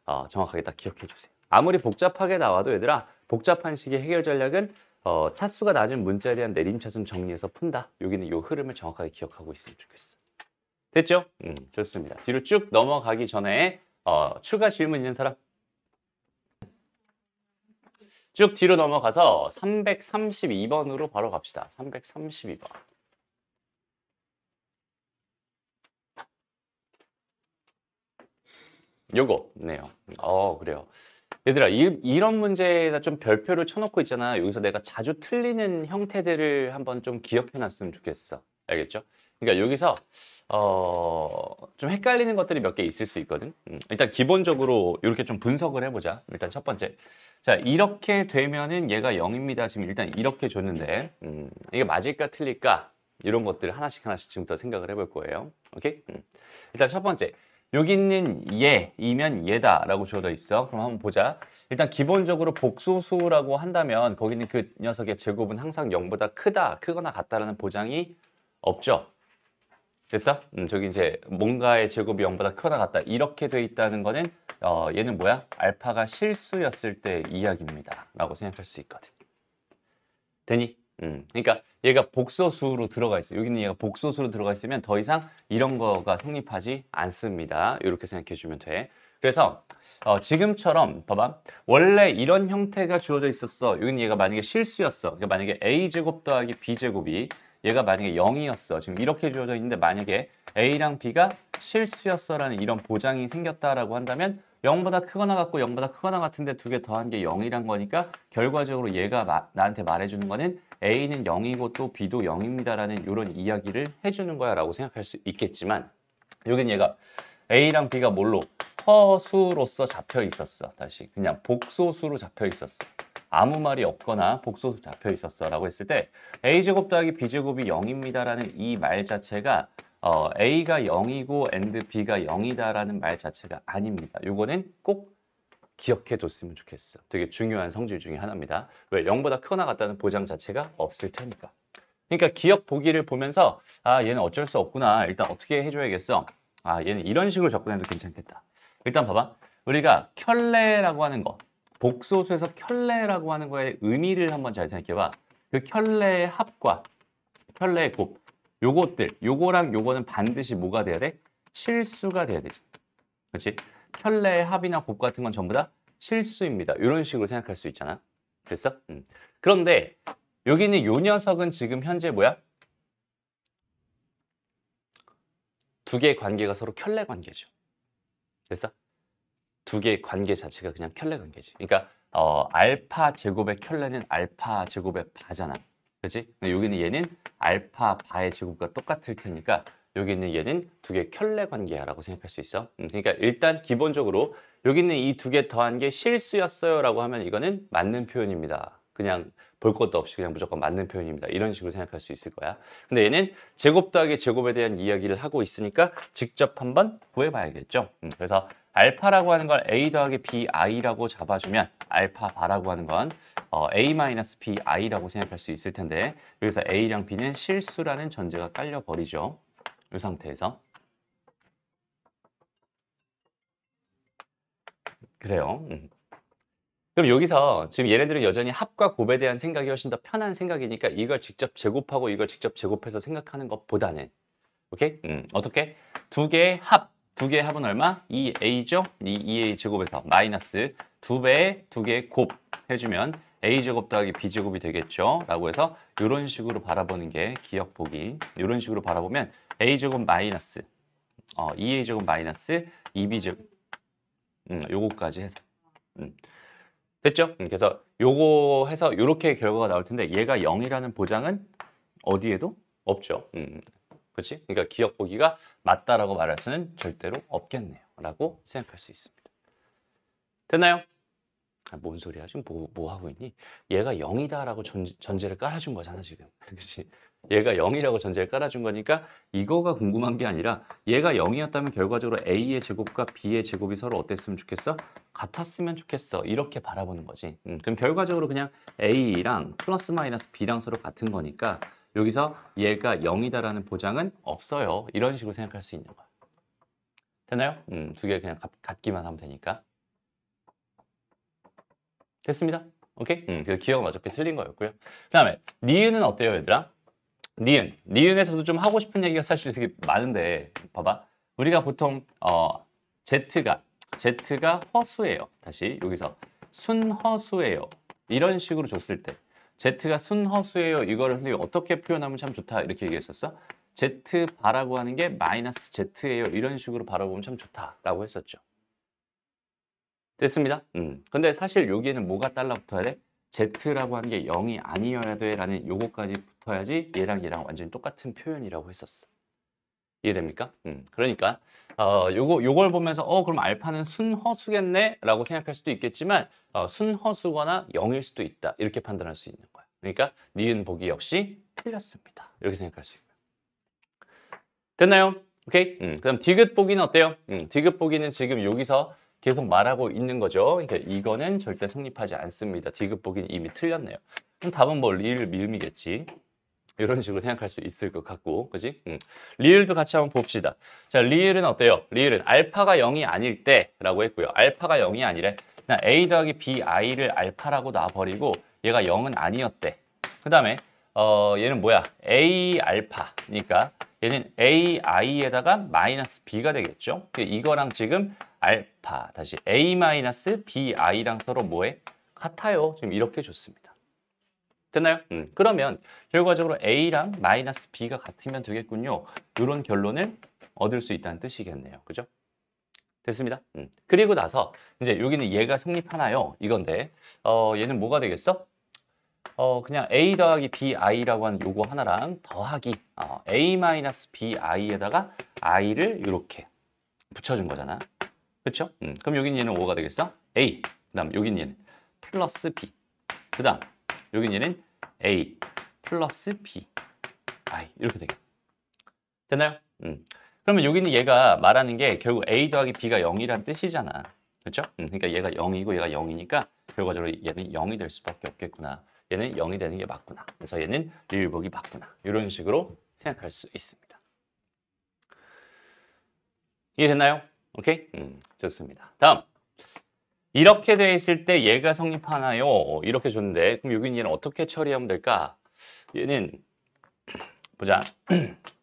Speaker 1: 어, 정확하게 딱 기억해 주세요. 아무리 복잡하게 나와도 얘들아 복잡한 식의 해결 전략은 어, 차수가 낮은 문자에 대한 내림차순 정리해서 푼다. 여기는 이 흐름을 정확하게 기억하고 있으면 좋겠어. 됐죠? 음, 좋습니다. 뒤로 쭉 넘어가기 전에 어, 추가 질문 있는 사람? 쭉 뒤로 넘어가서 332번으로 바로 갑시다. 332번. 요거 네요. 어 그래요. 얘들아 이, 런 문제에다 좀 별표를 쳐놓고 있잖아 여기서 내가 자주 틀리는 형태들을 한번 좀 기억해놨으면 좋겠어 알겠죠? 그러니까 여기서 어, 좀 헷갈리는 것들이 몇 개 있을 수 있거든 음, 일단 기본적으로 이렇게 좀 분석을 해보자 일단 첫 번째 자 이렇게 되면은 얘가 0입니다 지금 일단 이렇게 줬는데 음, 이게 맞을까 틀릴까 이런 것들 하나씩 하나씩 지금부터 생각을 해볼 거예요 오케이? 음. 일단 첫 번째 여기 있는 예이면 예다라고 주어져 있어. 그럼 한번 보자. 일단 기본적으로 복소수라고 한다면 거기는 그 녀석의 제곱은 항상 0보다 크다, 크거나 같다라는 보장이 없죠. 됐어? 음, 저기 이제 뭔가의 제곱이 0보다 크거나 같다. 이렇게 돼 있다는 거는 어, 얘는 뭐야? 알파가 실수였을 때 이야기입니다. 라고 생각할 수 있거든. 되니? 음, 그러니까 얘가 복소수로 들어가 있어요. 여기는 얘가 복소수로 들어가 있으면 더 이상 이런 거가 성립하지 않습니다. 이렇게 생각해 주면 돼. 그래서 어, 지금처럼 봐봐 원래 이런 형태가 주어져 있었어 여기는 얘가 만약에 실수였어 그러니까 만약에 a제곱 더하기 b제곱이 얘가 만약에 0이었어 지금 이렇게 주어져 있는데 만약에 a랑 b가 실수였어라는 이런 보장이 생겼다라고 한다면 0보다 크거나 같고 0보다 크거나 같은데 두 개 더한 게 0이란 거니까 결과적으로 얘가 마, 나한테 말해주는 거는 A는 0이고 또 B도 0입니다라는 이런 이야기를 해주는 거야 라고 생각할 수 있겠지만 여긴 얘가 A랑 B가 뭘로? 허수로서 잡혀 있었어. 다시 그냥 복소수로 잡혀 있었어. 아무 말이 없거나 복소수 잡혀 있었어 라고 했을 때 A제곱 더하기 B제곱이 0입니다라는 이 말 자체가 어, A가 0이고 and B가 0이다라는 말 자체가 아닙니다. 요거는 꼭 기억해 뒀으면 좋겠어. 되게 중요한 성질 중에 하나입니다. 왜? 0보다 크거나 같다는 보장 자체가 없을 테니까. 그러니까 기억 보기를 보면서 아 얘는 어쩔 수 없구나. 일단 어떻게 해줘야겠어. 아 얘는 이런 식으로 접근해도 괜찮겠다. 일단 봐봐. 우리가 켤레라고 하는 거 복소수에서 켤레라고 하는 거의 의미를 한번 잘 생각해봐. 그 켤레의 합과 켤레의 곱 요것들, 요거랑 요거는 반드시 뭐가 돼야 돼? 실수가 돼야 되지. 그렇지? 켤레, 의 합이나 곱 같은 건 전부 다 실수입니다. 이런 식으로 생각할 수 있잖아. 됐어? 음. 그런데 여기 있는 요 녀석은 지금 현재 뭐야? 두 개의 관계가 서로 켤레 관계죠. 됐어? 두 개의 관계 자체가 그냥 켤레 관계지. 그러니까 어, 알파 제곱의 켤레는 알파 제곱의 바잖아. 그렇 여기 는 얘는 알파 바의 제곱과 똑같을 테니까 여기 있는 얘는 두 개 켤레 관계야라고 생각할 수 있어. 음, 그러니까 일단 기본적으로 여기 있는 이 두 개 더한 게 실수였어요라고 하면 이거는 맞는 표현입니다. 그냥 볼 것도 없이 그냥 무조건 맞는 표현입니다. 이런 식으로 생각할 수 있을 거야. 근데 얘는 제곱 더하기 제곱에 대한 이야기를 하고 있으니까 직접 한번 구해봐야겠죠. 음, 그래서 알파라고 하는 걸 a 더하기 bi라고 잡아주면 알파 바라고 하는 건 어, a 마이너스 bi라고 생각할 수 있을 텐데 여기서 a랑 b는 실수라는 전제가 깔려 버리죠. 이 상태에서 그래요. 음. 그럼 여기서 지금 얘네들은 여전히 합과 곱에 대한 생각이 훨씬 더 편한 생각이니까 이걸 직접 제곱하고 이걸 직접 제곱해서 생각하는 것보다는 오케이? 음, 어떻게? 두 개의 합, 두 개의 합은 얼마? 2a죠? 이 2a 제곱에서 마이너스 두 배의 두 개의 곱 해주면 a제곱 더하기 b제곱이 되겠죠? 라고 해서 이런 식으로 바라보는 게 기억보기 이런 식으로 바라보면 a제곱 마이너스 어, 2a제곱 마이너스 2b제곱 음, 요거까지 해서 음. 됐죠? 음, 그래서 요거 해서 요렇게 결과가 나올 텐데 얘가 0이라는 보장은 어디에도 없죠. 음, 그렇지? 그러니까 기억 보기가 맞다라고 말할 수는 절대로 없겠네요. 라고 생각할 수 있습니다. 됐나요? 아, 뭔 소리야? 지금 뭐, 뭐 하고 있니? 얘가 0이다라고 전, 제를 깔아준 거잖아, 지금. 그렇지? 얘가 0이라고 전제를 깔아준 거니까 이거가 궁금한 게 아니라 얘가 0이었다면 결과적으로 A의 제곱과 B의 제곱이 서로 어땠으면 좋겠어? 같았으면 좋겠어 이렇게 바라보는 거지 음, 그럼 결과적으로 그냥 A랑 플러스 마이너스 B랑 서로 같은 거니까 여기서 얘가 0이다라는 보장은 없어요 이런 식으로 생각할 수 있는 거야 되나요 음, 두 개 그냥 가, 같기만 하면 되니까 됐습니다 오케이? 음, 그래서 기억은 어차피 틀린 거였고요 그 다음에 니은은 어때요 얘들아? 니은 니은에서도 좀 하고 싶은 얘기가 사실 되게 많은데 봐봐 우리가 보통 어, Z가 Z가 허수예요. 다시 여기서 순허수예요. 이런 식으로 줬을 때 Z가 순허수예요. 이거를 선생님 어떻게 표현하면 참 좋다 이렇게 얘기했었어. Z 바라고 하는 게 마이너스 Z예요. 이런 식으로 바라보면 참 좋다라고 했었죠. 됐습니다. 음. 근데 사실 여기에는 뭐가 달라붙어야 돼? Z라고 하는 게 0이 아니어야 돼라는 요거까지 붙어야지 얘랑 얘랑 완전히 똑같은 표현이라고 했었어. 이해됩니까? 음, 그러니까 어, 요거 요걸 보면서 어 그럼 알파는 순허수겠네라고 생각할 수도 있겠지만 어, 순허수거나 0일 수도 있다 이렇게 판단할 수 있는 거예요. 그러니까 니은 보기 역시 틀렸습니다. 이렇게 생각할 수 있고요. 됐나요? 오케이. 음, 그럼 디귿 보기는 어때요? 음, 디귿 보기는 지금 여기서 계속 말하고 있는 거죠. 그러니까 이거는 절대 성립하지 않습니다. 디귿 보기는 이미 틀렸네요. 그럼 답은 뭐 리을 미음이겠지. 이런 식으로 생각할 수 있을 것 같고 그지? 음. 리을도 같이 한번 봅시다 자 리을은 어때요? 리을은 알파가 0이 아닐 때 라고 했고요 알파가 0이 아니래 그냥 A 더하기 BI를 알파라고 놔버리고 얘가 0은 아니었대 그 다음에 어, 얘는 뭐야? A 알파니까 얘는 AI에다가 마이너스 B가 되겠죠? 이거랑 지금 알파 다시 A 마이너스 BI랑 서로 뭐해? 같아요 지금 이렇게 줬습니다 됐나요? 음. 그러면 결과적으로 A랑 마이너스 B가 같으면 되겠군요. 이런 결론을 얻을 수 있다는 뜻이겠네요. 그죠? 됐습니다. 음. 그리고 나서 이제 여기는 얘가 성립하나요? 이건데 어, 얘는 뭐가 되겠어? 어, 그냥 A 더하기 BI라고 하는 요거 하나랑 더하기 어, A 마이너스 BI에다가 I를 이렇게 붙여준 거잖아. 그렇죠? 음. 그럼 여기는 얘는 5가 되겠어? A. 그 다음 여기는 얘는 플러스 B. 그 다음 여기 얘는 A 플러스 B 아 이렇게 이되겠 됐나요? 음. 그러면 여기는 얘가 말하는 게 결국 A 더하기 B가 0이란 뜻이잖아. 그렇죠? 음, 그러니까 얘가 0이고 얘가 0이니까 결과적으로 얘는 0이 될 수밖에 없겠구나. 얘는 0이 되는 게 맞구나. 그래서 얘는 리을복이 맞구나. 이런 식으로 생각할 수 있습니다. 이해됐나요? 오케이? 음, 좋습니다. 다음. 이렇게 돼 있을 때 얘가 성립하나요? 이렇게 줬는데 그럼 여기 얘는 어떻게 처리하면 될까? 얘는 보자.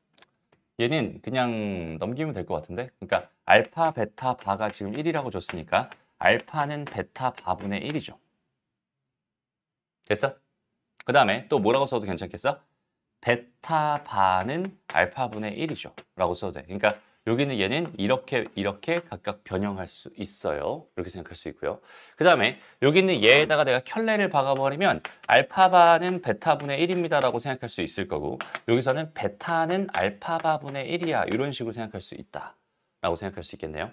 Speaker 1: 얘는 그냥 넘기면 될 것 같은데 그러니까 알파, 베타, 바가 지금 1이라고 줬으니까 알파는 베타 바분의 1이죠. 됐어? 그 다음에 또 뭐라고 써도 괜찮겠어? 베타 바는 알파분의 1이죠. 라고 써도 돼. 그러니까 여기는 얘는 이렇게 이렇게 각각 변형할 수 있어요. 이렇게 생각할 수 있고요. 그 다음에 여기 있는 얘에다가 내가 켤레를 박아버리면 알파바는 베타분의 1입니다라고 생각할 수 있을 거고 여기서는 베타는 알파바분의 1이야. 이런 식으로 생각할 수 있다. 라고 생각할 수 있겠네요.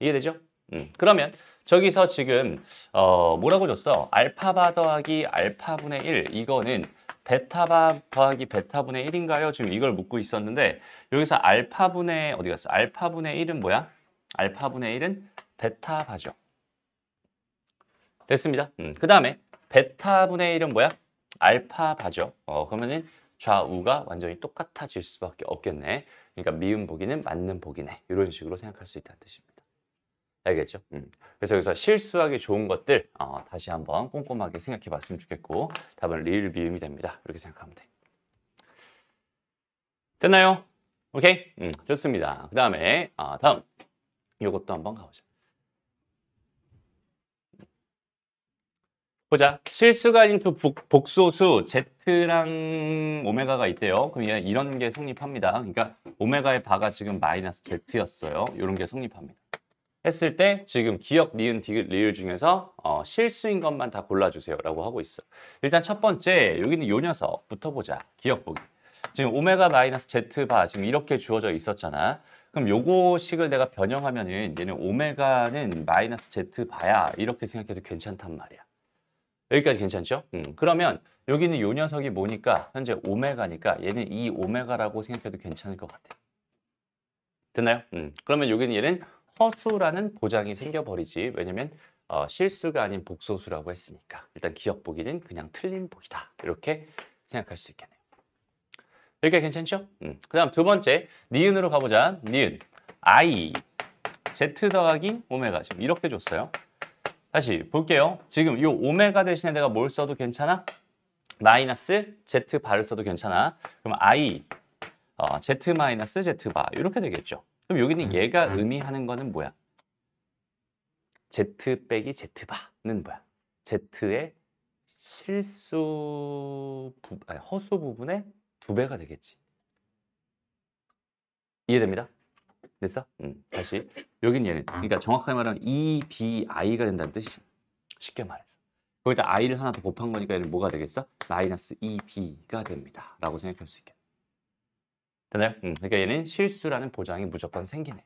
Speaker 1: 이해되죠? 음, 그러면 저기서 지금 어, 뭐라고 줬어? 알파바 더하기 알파분의 1 이거는 베타 더하기 베타분의 1인가요? 지금 이걸 묻고 있었는데 여기서 알파분의 어디 갔어? 알파분의 1은 뭐야? 알파분의 1은 베타바죠. 됐습니다. 음, 그 다음에 베타분의 1은 뭐야? 알파바죠. 어, 그러면은 좌우가 완전히 똑같아질 수밖에 없겠네. 그러니까 미음 보기는 맞는 보기네. 이런 식으로 생각할 수 있다는 뜻입니다. 알겠죠? 음. 그래서 여기서 실수하기 좋은 것들 어, 다시 한번 꼼꼼하게 생각해 봤으면 좋겠고 답은 리을 비음이 됩니다. 이렇게 생각하면 돼. 됐나요? 오케이? 음, 좋습니다. 그 다음에 어, 다음 이것도 한번 가보자. 보자. 실수가 아닌 복소수 Z랑 오메가가 있대요. 그럼 이런 게 성립합니다. 그러니까 오메가의 바가 지금 마이너스 Z였어요. 이런 게 성립합니다. 했을 때 지금 기억, 니은, 리을 중에서 어, 실수인 것만 다 골라주세요 라고 하고 있어 일단 첫 번째 여기는 요 녀석부터 보자 기억 보기 지금 오메가 마이너스 Z 바 지금 이렇게 주어져 있었잖아 그럼 요거 식을 내가 변형하면은 얘는 오메가는 마이너스 Z 바야 이렇게 생각해도 괜찮단 말이야 여기까지 괜찮죠? 음, 그러면 여기는 요 녀석이 뭐니까 현재 오메가니까 얘는 이 오메가라고 생각해도 괜찮을 것 같아 됐나요? 음, 그러면 여기는 얘는 허수라는 보장이 생겨버리지 왜냐면 어, 실수가 아닌 복소수라고 했으니까 일단 기억 보기는 그냥 틀린 보기다 이렇게 생각할 수 있겠네요 이렇게 괜찮죠? 음. 그 다음 두 번째 니은으로 가보자 니은 i z 더하기 오메가 지금 이렇게 줬어요 다시 볼게요 지금 이 오메가 대신에 내가 뭘 써도 괜찮아? 마이너스 z 바를 써도 괜찮아 그럼 i 어, z 마이너스 z 바 이렇게 되겠죠 그럼 여기는 음. 얘가 의미하는 거는 뭐야? Z 빼기 Z 바는 뭐야? Z의 실수 부, 아니, 허수 부분의 두 배가 되겠지. 이해됩니다? 됐어? 음, 다시 여기는 얘는 그러니까 정확하게 말하면 EBI가 된다는 뜻이지. 쉽게 말해서. 거기다 i를 하나 더 곱한 거니까 얘는 뭐가 되겠어? 마이너스 2b가 e, 됩니다. 라고 생각할 수있겠 됐나요 음, 그러니까 얘는 실수라는 보장이 무조건 생기네.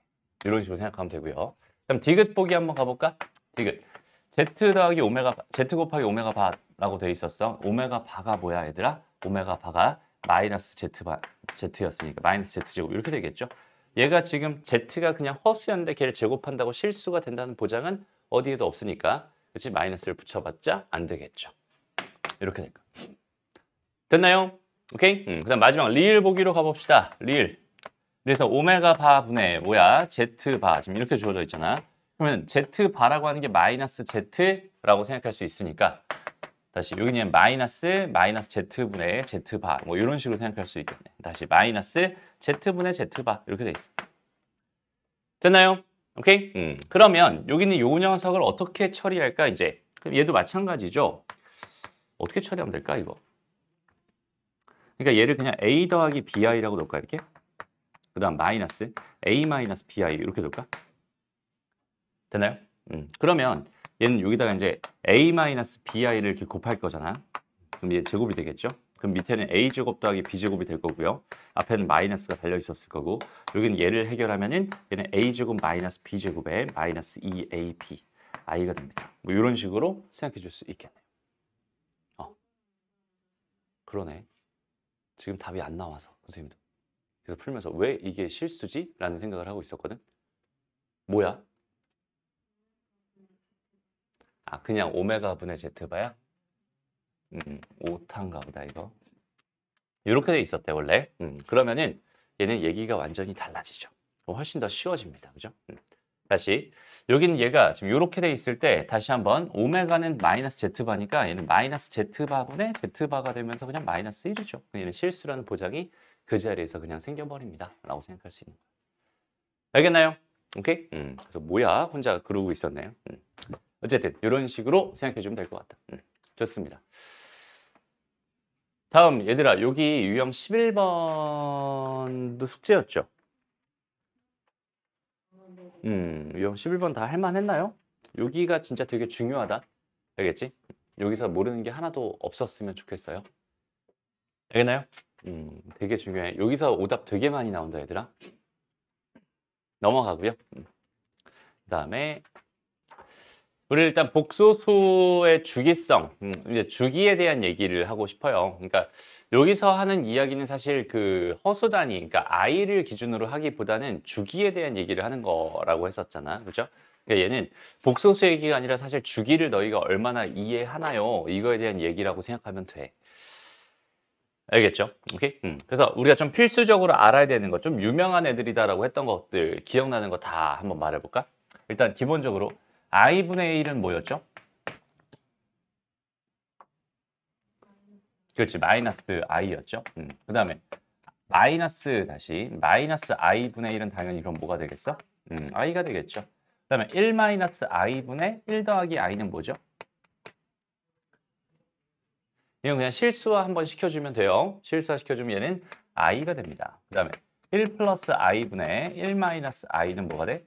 Speaker 1: 이런 식으로 생각하면 되고요. 그럼 디귿 보기 한번 가볼까? 디귿. Z 더하기 오메가, Z 곱하기 오메가 바라고 돼 있었어. 오메가 바가 뭐야, 얘들아? 오메가 바가 마이너스 Z 바, Z였으니까 마이너스 Z 제곱 이렇게 되겠죠? 얘가 지금 Z가 그냥 허수였는데 걔를 제곱한다고 실수가 된다는 보장은 어디에도 없으니까 그렇지 마이너스를 붙여봤자 안 되겠죠. 이렇게 될까. 됐나요? 오케이? 음, 그 다음 마지막 리을 보기로 가봅시다. 리을. 그래서 오메가 바 분의 뭐야? Z 바. 지금 이렇게 주어져 있잖아. 그러면 Z 바라고 하는 게 마이너스 Z라고 생각할 수 있으니까 다시 여기는 마이너스 마이너스 Z분의 Z 바. 뭐 이런 식으로 생각할 수 있겠네. 다시 마이너스 Z분의 Z 바. 이렇게 돼 있어. 됐나요? 오케이? 음. 그러면 여기는 요 녀석을 어떻게 처리할까 이제 그럼 얘도 마찬가지죠. 어떻게 처리하면 될까 이거? 그러니까 얘를 그냥 a 더하기 bi라고 놓을까 이렇게? 그 다음 마이너스 a 마이너스 bi 이렇게 놓을까? 되나요? 음. 그러면 얘는 여기다가 이제 a 마이너스 bi를 이렇게 곱할 거잖아. 그럼 얘 제곱이 되겠죠? 그럼 밑에는 a 제곱 더하기 b 제곱이 될 거고요. 앞에는 마이너스가 달려 있었을 거고 여기는 얘를 해결하면은 얘는 a 제곱 마이너스 b 제곱에 마이너스 2ab e i가 됩니다. 뭐 이런 식으로 생각해 줄 수 있겠네요. 어. 그러네. 지금 답이 안 나와서 선생님도 그래서 풀면서 왜 이게 실수지? 라는 생각을 하고 있었거든 뭐야? 아 그냥 오메가 분의 제트바야? 음, 5탄가 보다 이거 이렇게 돼 있었대 원래 음, 그러면은 얘는 얘기가 완전히 달라지죠 훨씬 더 쉬워집니다 그죠? 음. 다시 여기는 얘가 지금 이렇게 돼 있을 때 다시 한번 오메가는 마이너스 Z바니까 얘는 마이너스 Z바분의 Z바가 되면서 그냥 마이너스 1이죠. 얘는 실수라는 보장이 그 자리에서 그냥 생겨버립니다. 라고 생각할 수 있는 거예요. 알겠나요? 오케이? 음, 그래서 뭐야? 혼자 그러고 있었네요. 음. 어쨌든 이런 식으로 생각해 주면 될 것 같다. 음, 좋습니다. 다음 얘들아 여기 유형 11번도 숙제였죠? 음, 이 11번 다 할 만했나요? 여기가 진짜 되게 중요하다. 알겠지? 여기서 모르는 게 하나도 없었으면 좋겠어요. 알겠나요? 음, 되게 중요해. 여기서 오답 되게 많이 나온다, 얘들아. 넘어가고요. 음. 그 다음에 우리 일단 복소수의 주기성, 음, 이제 주기에 대한 얘기를 하고 싶어요. 그러니까 여기서 하는 이야기는 사실 그 허수단위, 그러니까 아이를 기준으로 하기보다는 주기에 대한 얘기를 하는 거라고 했었잖아, 그죠? 그러니까 얘는 복소수 얘기가 아니라 사실 주기를 너희가 얼마나 이해하나요? 이거에 대한 얘기라고 생각하면 돼. 알겠죠? 오케이. 음. 그래서 우리가 좀 필수적으로 알아야 되는 것, 좀 유명한 애들이다라고 했던 것들 기억나는 거 다 한번 말해볼까? 일단 기본적으로 i분의 1은 뭐였죠? 그렇지 마이너스 i였죠. 음. 그 다음에 마이너스 다시 마이너스 i분의 1은 당연히 그럼 뭐가 되겠어? 음, i가 되겠죠. 그 다음에 1 마이너스 i분의 1 더하기 i는 뭐죠? 이건 그냥 실수화 한번 시켜주면 돼요. 실수화 시켜주면 얘는 i가 됩니다. 그 다음에 1 플러스 i분의 1 마이너스 i는 뭐가 돼?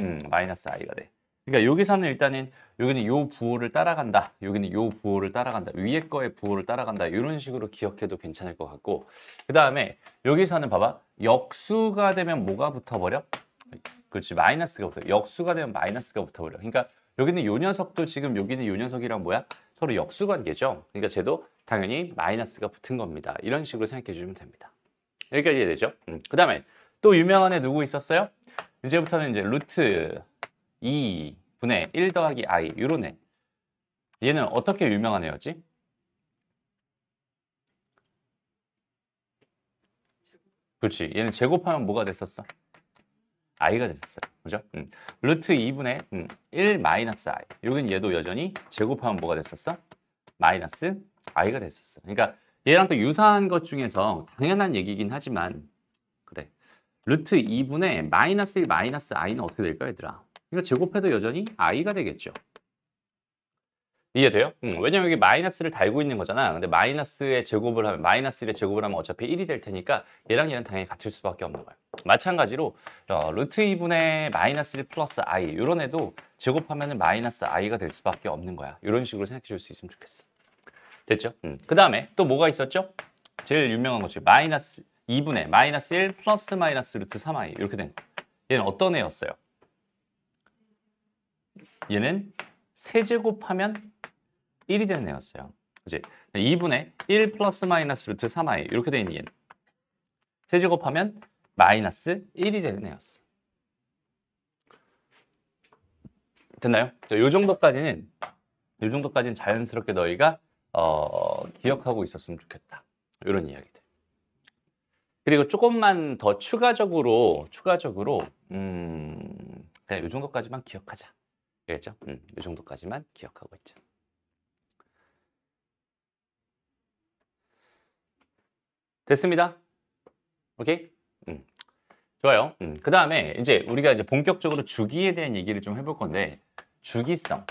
Speaker 1: 음, 음, 마이너스 i가 돼. 그러니까 여기서는 일단은 여기는 요 부호를 따라간다. 여기는 요 부호를 따라간다. 위에 거의 부호를 따라간다. 이런 식으로 기억해도 괜찮을 것 같고 그 다음에 여기서는 봐봐. 역수가 되면 뭐가 붙어버려? 그렇지 마이너스가 붙어. 역수가 되면 마이너스가 붙어버려. 그러니까 여기는 요 녀석도 지금 여기는 요 녀석이랑 뭐야? 서로 역수관계죠. 그러니까 쟤도 당연히 마이너스가 붙은 겁니다. 이런 식으로 생각해 주면 됩니다. 여기까지 이해되죠? 음. 그 다음에 또 유명한 애 누구 있었어요? 이제부터는 이제 루트 2분의 1 더하기 i 이런 애. 얘는 어떻게 유명한 애였지? 그렇지. 얘는 제곱하면 뭐가 됐었어? i가 됐었어요. 그죠? 음. 루트 2분의 음. 1 마이너스 i. 여긴 얘도 여전히 제곱하면 뭐가 됐었어? 마이너스 i가 됐었어. 그러니까 얘랑 또 유사한 것 중에서 당연한 얘기긴 하지만 루트 2분의 마이너스 1 마이너스 i는 어떻게 될까 얘들아? 이거 제곱해도 여전히 i가 되겠죠. 이해돼요? 음, 네. 왜냐면 여기 마이너스를 달고 있는 거잖아. 근데 마이너스의 제곱을 하면 마이너스 1의 제곱을 하면 어차피 1이 될 테니까 얘랑 얘는 당연히 같을 수밖에 없는 거예요 마찬가지로 어, 루트 2분의 마이너스 1 플러스 i 이런 애도 제곱하면 은 마이너스 i가 될 수밖에 없는 거야. 이런 식으로 생각해 줄 수 있으면 좋겠어. 됐죠? 음. 그 다음에 또 뭐가 있었죠? 제일 유명한 거지. 마이너스 2분의 마이너스 1 플러스 마이너스 루트 3i 이렇게 된 얘는 어떤 애였어요? 얘는 세제곱하면 1이 되는 애였어요. 그치? 2분의 1 플러스 마이너스 루트 3i 이렇게 되 있는 얘는 세제곱하면 마이너스 1이 되는 애였어. 됐나요? 이 정도까지는 이 정도까지는 자연스럽게 너희가 어, 기억하고 있었으면 좋겠다. 이런 이야기들. 그리고 조금만 더 추가적으로 추가적으로 음 그냥 네, 요 정도까지만 기억하자. 알겠죠? 음, 요 정도까지만 기억하고 있죠. 됐습니다. 오케이? 음. 좋아요. 음. 그 다음에 이제 우리가 이제 본격적으로 주기에 대한 얘기를 좀 해볼 건데 주기성.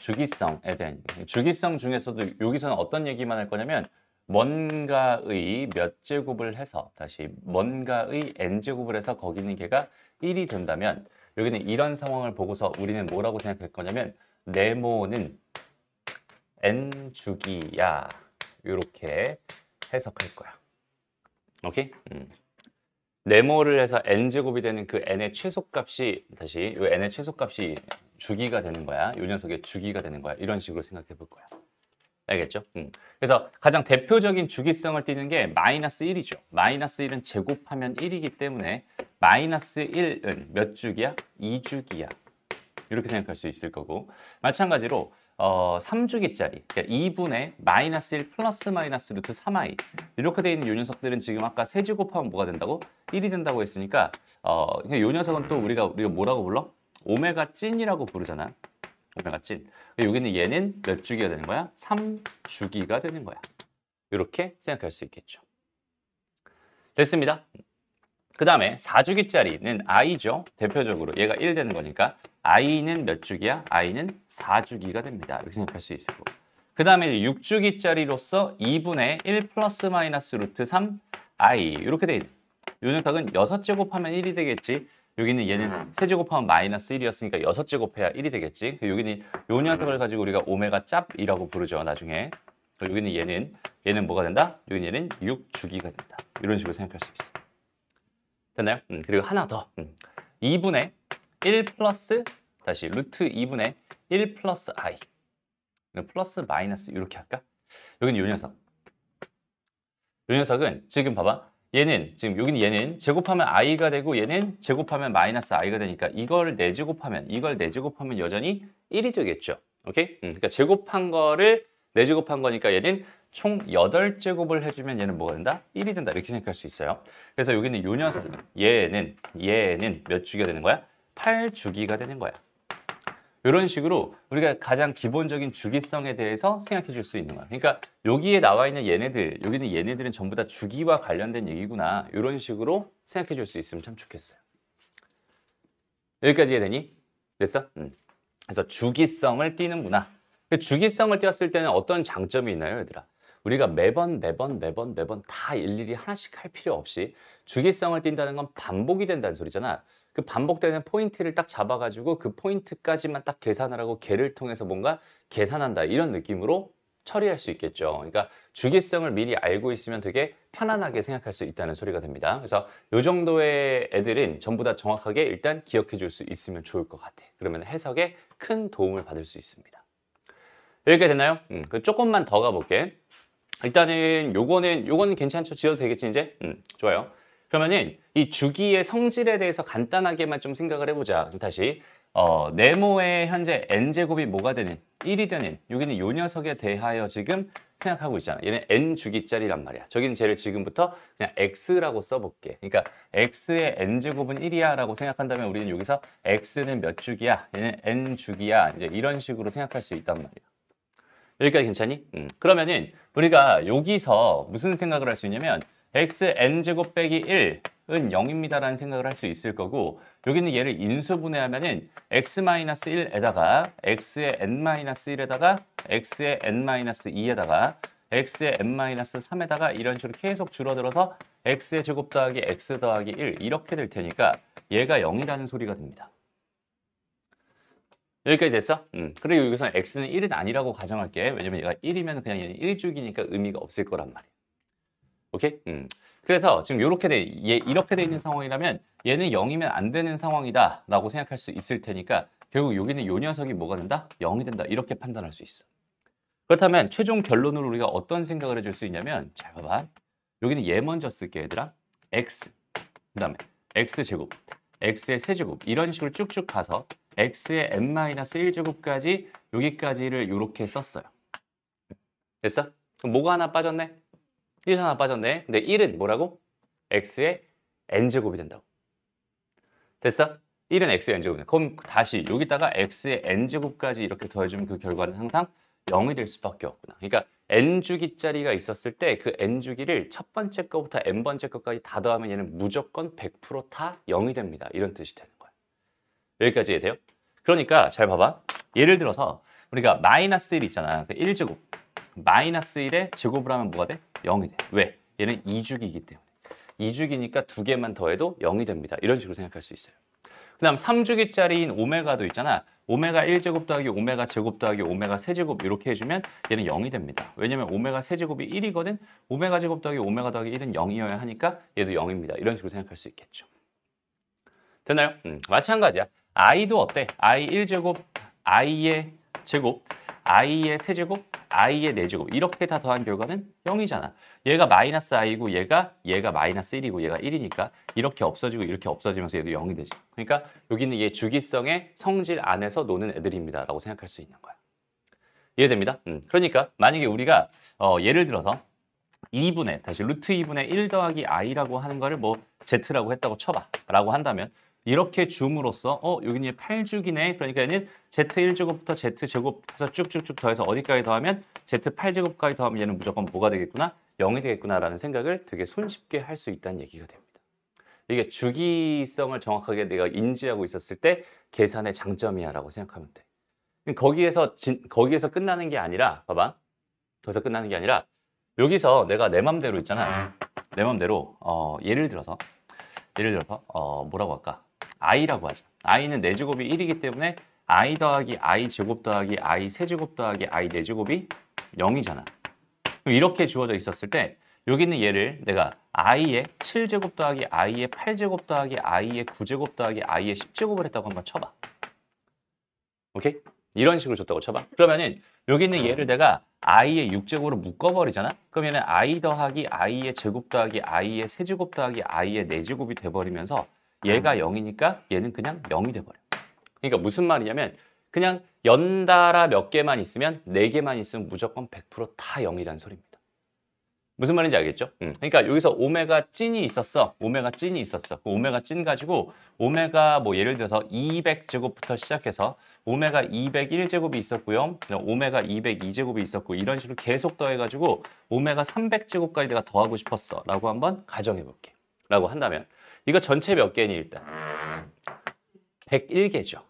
Speaker 1: 주기성에 대한 주기성 중에서도 여기서는 어떤 얘기만 할 거냐면 뭔가의 몇 제곱을 해서 다시 뭔가의 n제곱을 해서 거기 있는 개가 1이 된다면 여기는 이런 상황을 보고서 우리는 뭐라고 생각할 거냐면 네모는 n 주기야 이렇게 해석할 거야. 오케이? 음. 네모를 해서 n제곱이 되는 그 n의 최소값이 다시 이 n의 최소값이 주기가 되는 거야. 이 녀석의 주기가 되는 거야. 이런 식으로 생각해 볼 거야. 알겠죠? 음. 그래서 가장 대표적인 주기성을 띠는 게 마이너스 1이죠. 마이너스 1은 제곱하면 1이기 때문에 마이너스 1은 몇 주기야? 2주기야. 이렇게 생각할 수 있을 거고 마찬가지로 어, 3주기짜리 그러니까 2분의 마이너스 1 플러스 마이너스 루트 3i 이렇게 돼 있는 요 녀석들은 지금 아까 세 제곱하면 뭐가 된다고? 1이 된다고 했으니까 어, 그러니까 요 녀석은 또 우리가 우리가 뭐라고 불러? 오메가 찐이라고 부르잖아 변화값진. 그러니까 여기는 얘는 몇 주기가 되는 거야? 3주기가 되는 거야. 이렇게 생각할 수 있겠죠. 됐습니다. 그 다음에 4주기짜리는 i죠. 대표적으로 얘가 1 되는 거니까 i는 몇 주기야? i는 4주기가 됩니다. 이렇게 생각할 수 있을 거고. 그 다음에 6주기짜리로서 2분의 1 플러스 마이너스 루트 3i 이렇게 돼 있는 요녀석은 6 제곱하면 1이 되겠지 여기는 얘는 음. 세제곱하면 마이너스 1이었으니까 여섯 제곱해야 1이 되겠지. 여기는 요 녀석을 음. 가지고 우리가 오메가 짭이라고 부르죠. 나중에. 여기는 얘는 얘는 뭐가 된다? 여기는 얘는 6주기가 된다. 이런 식으로 생각할 수 있어. 됐나요? 음, 그리고 하나 더. 음. 2분의 1 플러스 다시 루트 2분의 1 플러스 i 플러스 마이너스 이렇게 할까? 여기는 요 녀석. 요 녀석은 지금 봐봐. 얘는 지금 여기는 얘는 제곱하면 i가 되고 얘는 제곱하면 마이너스 i가 되니까 이걸 내제곱하면 이걸 내제곱하면 여전히 1이 되겠죠. 오케이? 음, 그러니까 제곱한 거를 내제곱한 거니까 얘는 총 8제곱을 해주면 얘는 뭐가 된다? 1이 된다 이렇게 생각할 수 있어요. 그래서 여기는 요 녀석, 은 얘는 얘는 몇 주기가 되는 거야? 8주기가 되는 거야. 이런 식으로 우리가 가장 기본적인 주기성에 대해서 생각해 줄 수 있는 거야. 그러니까 여기에 나와 있는 얘네들, 여기 는 얘네들은 전부 다 주기와 관련된 얘기구나. 이런 식으로 생각해 줄 수 있으면 참 좋겠어요. 여기까지 해되니? 야 됐어? 응. 그래서 주기성을 띄는구나. 그 주기성을 띄었을 때는 어떤 장점이 있나요, 얘들아? 우리가 매번 매번 매번 매번 다 일일이 하나씩 할 필요 없이 주기성을 띈다는 건 반복이 된다는 소리잖아. 그 반복되는 포인트를 딱 잡아가지고 그 포인트까지만 딱계산하라고개를 통해서 뭔가 계산한다 이런 느낌으로 처리할 수 있겠죠. 그러니까 주기성을 미리 알고 있으면 되게 편안하게 생각할 수 있다는 소리가 됩니다. 그래서 이 정도의 애들은 전부 다 정확하게 일단 기억해 줄 수 있으면 좋을 것 같아. 그러면 해석에 큰 도움을 받을 수 있습니다. 이렇게 되나요 음, 그 조금만 더 가볼게. 일단은 요거는 요거는 괜찮죠? 지어도 되겠지 이제? 음, 좋아요. 그러면은 이 주기의 성질에 대해서 간단하게만 좀 생각을 해보자. 다시 어, 네모의 현재 n제곱이 뭐가 되는? 1이 되는 여기는 요 녀석에 대하여 지금 생각하고 있잖아. 얘는 n 주기짜리란 말이야. 저기는 쟤를 지금부터 그냥 x라고 써볼게. 그러니까 x의 n제곱은 1이야 라고 생각한다면 우리는 여기서 x는 몇 주기야? 얘는 n 주기야. 이제 이런 식으로 생각할 수 있단 말이야. 여기까지 괜찮니? 음. 그러면은 우리가 여기서 무슨 생각을 할 수 있냐면 xn제곱 빼기 1은 0입니다라는 생각을 할 수 있을 거고 여기는 얘를 인수분해하면은 x-1에다가 x의 n-1에다가 x의 n-2에다가 x의 n-3에다가 이런 식으로 계속 줄어들어서 x의 제곱 더하기 x 더하기 1 이렇게 될 테니까 얘가 0이라는 소리가 됩니다. 여기까지 됐어? 음. 그리고 여기서 x는 1은 아니라고 가정할게. 왜냐면 얘가 1이면 그냥 얘는 1주이니까 의미가 없을 거란 말이야. 오케이? 음. 그래서 지금 이렇게 돼, 얘 이렇게 돼 있는 상황이라면 얘는 0이면 안 되는 상황이다 라고 생각할 수 있을 테니까 결국 여기는 요 녀석이 뭐가 된다? 0이 된다. 이렇게 판단할 수 있어. 그렇다면 최종 결론으로 우리가 어떤 생각을 해줄 수 있냐면 자 봐봐. 여기는 얘 먼저 쓸게 얘들아. x 그 다음에 x제곱, x의 세제곱 이런 식으로 쭉쭉 가서 x의 n-1제곱까지 여기까지를 이렇게 썼어요. 됐어? 그럼 뭐가 하나 빠졌네? 1 하나 빠졌네. 근데 1은 뭐라고? x의 n제곱이 된다고. 됐어? 1은 x의 n 제곱이다 그럼 다시 여기다가 x의 n제곱까지 이렇게 더해주면 그 결과는 항상 0이 될 수밖에 없구나. 그러니까 n주기짜리가 있었을 때 그 n주기를 첫 번째 거부터 n번째 거까지 다 더하면 얘는 무조건 100%다 0이 됩니다. 이런 뜻이 되는 여기까지 해야 돼요? 그러니까 잘 봐봐. 예를 들어서 우리가 마이너스 1 있잖아. 그 1제곱. 마이너스 1에 제곱을 하면 뭐가 돼? 0이 돼. 왜? 얘는 2주기이기 때문에. 2주기니까 두 개만 더해도 0이 됩니다. 이런 식으로 생각할 수 있어요. 그 다음 3주기짜리인 오메가도 있잖아. 오메가 1제곱 더하기 오메가 제곱 더하기 오메가 세제곱 이렇게 해주면 얘는 0이 됩니다. 왜냐면 오메가 3제곱이 1이거든. 오메가 제곱 더하기 오메가 더하기 1은 0이어야 하니까 얘도 0입니다. 이런 식으로 생각할 수 있겠죠. 됐나요? 음, 마찬가지야. i도 어때? i 1제곱, i의 제곱, i의 세제곱, i의 네제곱 이렇게 다 더한 결과는 0이잖아. 얘가 마이너스 i고 얘가 얘가 마이너스 1이고 얘가 1이니까 이렇게 없어지고 이렇게 없어지면서 얘도 0이 되지. 그러니까 여기는 얘 주기성의 성질 안에서 노는 애들입니다. 라고 생각할 수 있는 거야. 이해됩니다? 음, 그러니까 만약에 우리가 어, 예를 들어서 2분의 다시 루트 2분의 1 더하기 i라고 하는 거를 뭐 z라고 했다고 쳐봐 라고 한다면 이렇게 줌으로써 어 여기는 8주기네 그러니까 얘는 z1제곱부터 z제곱 해서 쭉쭉쭉 더해서 어디까지 더하면 z8제곱까지 더하면 얘는 무조건 뭐가 되겠구나 0이 되겠구나라는 생각을 되게 손쉽게 할 수 있다는 얘기가 됩니다. 이게 주기성을 정확하게 내가 인지하고 있었을 때 계산의 장점이야라고 생각하면 돼. 거기에서 진, 거기에서 끝나는 게 아니라 봐봐. 거기서 끝나는 게 아니라 여기서 내가 내 맘대로 있잖아. 내 맘대로 어, 예를 들어서 예를 들어서 어, 뭐라고 할까? i라고 하죠. i는 내 네 제곱이 1이기 때문에 i 더하기 i 제곱 더하기 i 세제곱 더하기 i 네 제곱이 0이잖아. 그럼 이렇게 주어져 있었을 때 여기 있는 얘를 내가 i의 7제곱 더하기 i의 8제곱 더하기 i의 9제곱 더하기 i의 10제곱을 했다고 한 번 쳐봐. 오케이? 이런 식으로 줬다고 쳐봐. 그러면은 여기 있는 얘를 내가 i의 6제곱으로 묶어버리잖아? 그러면은 i 더하기 i의 제곱 더하기 i의 세제곱 더하기 i의 4제곱이 돼버리면서 네. 얘가 0이니까 얘는 그냥 0이 돼버려. 그러니까 무슨 말이냐면 그냥 연달아 몇 개만 있으면 네 개만 있으면 무조건 100%다 0이라는 소리입니다. 무슨 말인지 알겠죠? 음. 그러니까 여기서 오메가 찐이 있었어. 오메가 찐이 있었어. 그 오메가 찐 가지고 오메가 뭐 예를 들어서 200제곱부터 시작해서 오메가 201제곱이 있었고요. 오메가 202제곱이 있었고 이런 식으로 계속 더해가지고 오메가 300제곱까지 내가 더하고 싶었어. 라고 한번 가정해 볼게. 라고 한다면 이거 전체 몇 개니 일단? 101개죠.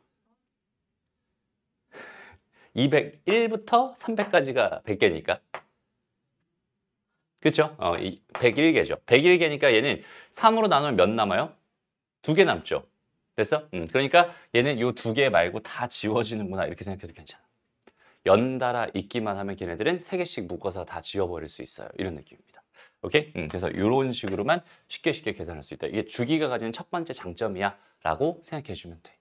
Speaker 1: 201부터 300까지가 100개니까. 그렇죠? 어, 101개죠. 101개니까 얘는 3으로 나누면 몇 남아요? 두개 남죠. 됐어? 음, 그러니까 얘는 이두개 말고 다 지워지는구나 이렇게 생각해도 괜찮아. 연달아 있기만 하면 걔네들은 세 개씩 묶어서 다 지워버릴 수 있어요. 이런 느낌입니다. 오케이? 음, 그래서 이런 식으로만 쉽게 쉽게 계산할 수 있다. 이게 주기가 가진첫 번째 장점이야 라고 생각해 주면 돼.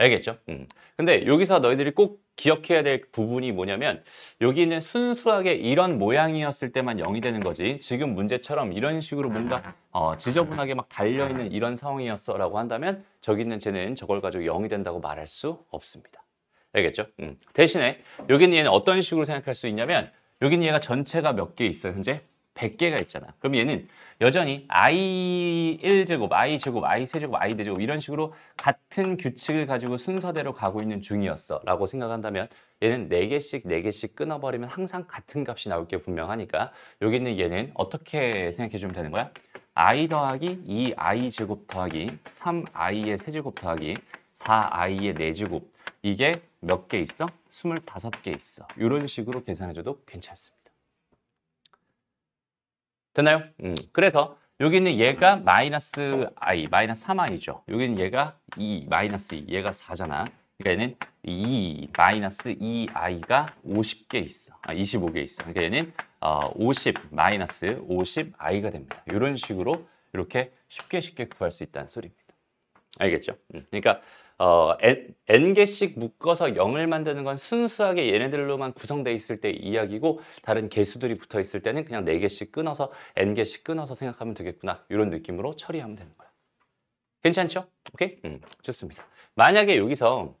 Speaker 1: 알겠죠? 음. 근데 여기서 너희들이 꼭 기억해야 될 부분이 뭐냐면 여기 있는 순수하게 이런 모양이었을 때만 0이 되는 거지 지금 문제처럼 이런 식으로 뭔가 어, 지저분하게 막 달려있는 이런 상황이었어 라고 한다면 저기 있는 쟤는 저걸 가지고 0이 된다고 말할 수 없습니다. 알겠죠? 음. 대신에 여기 는 얘는 어떤 식으로 생각할 수 있냐면 여기 는 얘가 전체가 몇 개 있어요 현재? 100개가 있잖아. 그럼 얘는 여전히 i1제곱, i제곱, i3제곱, i대제곱 이런 식으로 같은 규칙을 가지고 순서대로 가고 있는 중이었어 라고 생각한다면 얘는 4개씩 4개씩 끊어버리면 항상 같은 값이 나올 게 분명하니까 여기 있는 얘는 어떻게 생각해 주면 되는 거야? i 더하기 2i제곱 더하기 3i의 세제곱 더하기 4i의 네제곱 이게 몇 개 있어? 25개 있어. 이런 식으로 계산해줘도 괜찮습니다. 됐나요? 음. 그래서 여기는 얘가 마이너스 i, 마이너스 3i죠. 여기는 얘가 2, 마이너스 2, 얘가 4잖아. 그러니까 얘는 2, 마이너스 2i가 50개 있어. 아, 25개 있어. 그러니까 얘는 어, 50, 마이너스 50i가 됩니다. 이런 식으로 이렇게 쉽게 쉽게 구할 수 있다는 소리입니다. 알겠죠? 음. 그러니까 어, n, 개씩 묶어서 0을 만드는 건 순수하게 얘네들로만 구성돼 있을 때 이야기고 다른 개수들이 붙어 있을 때는 그냥 4개씩 끊어서 n개씩 끊어서 생각하면 되겠구나 이런 느낌으로 처리하면 되는 거야 괜찮죠? 오케이? 음, 좋습니다 만약에 여기서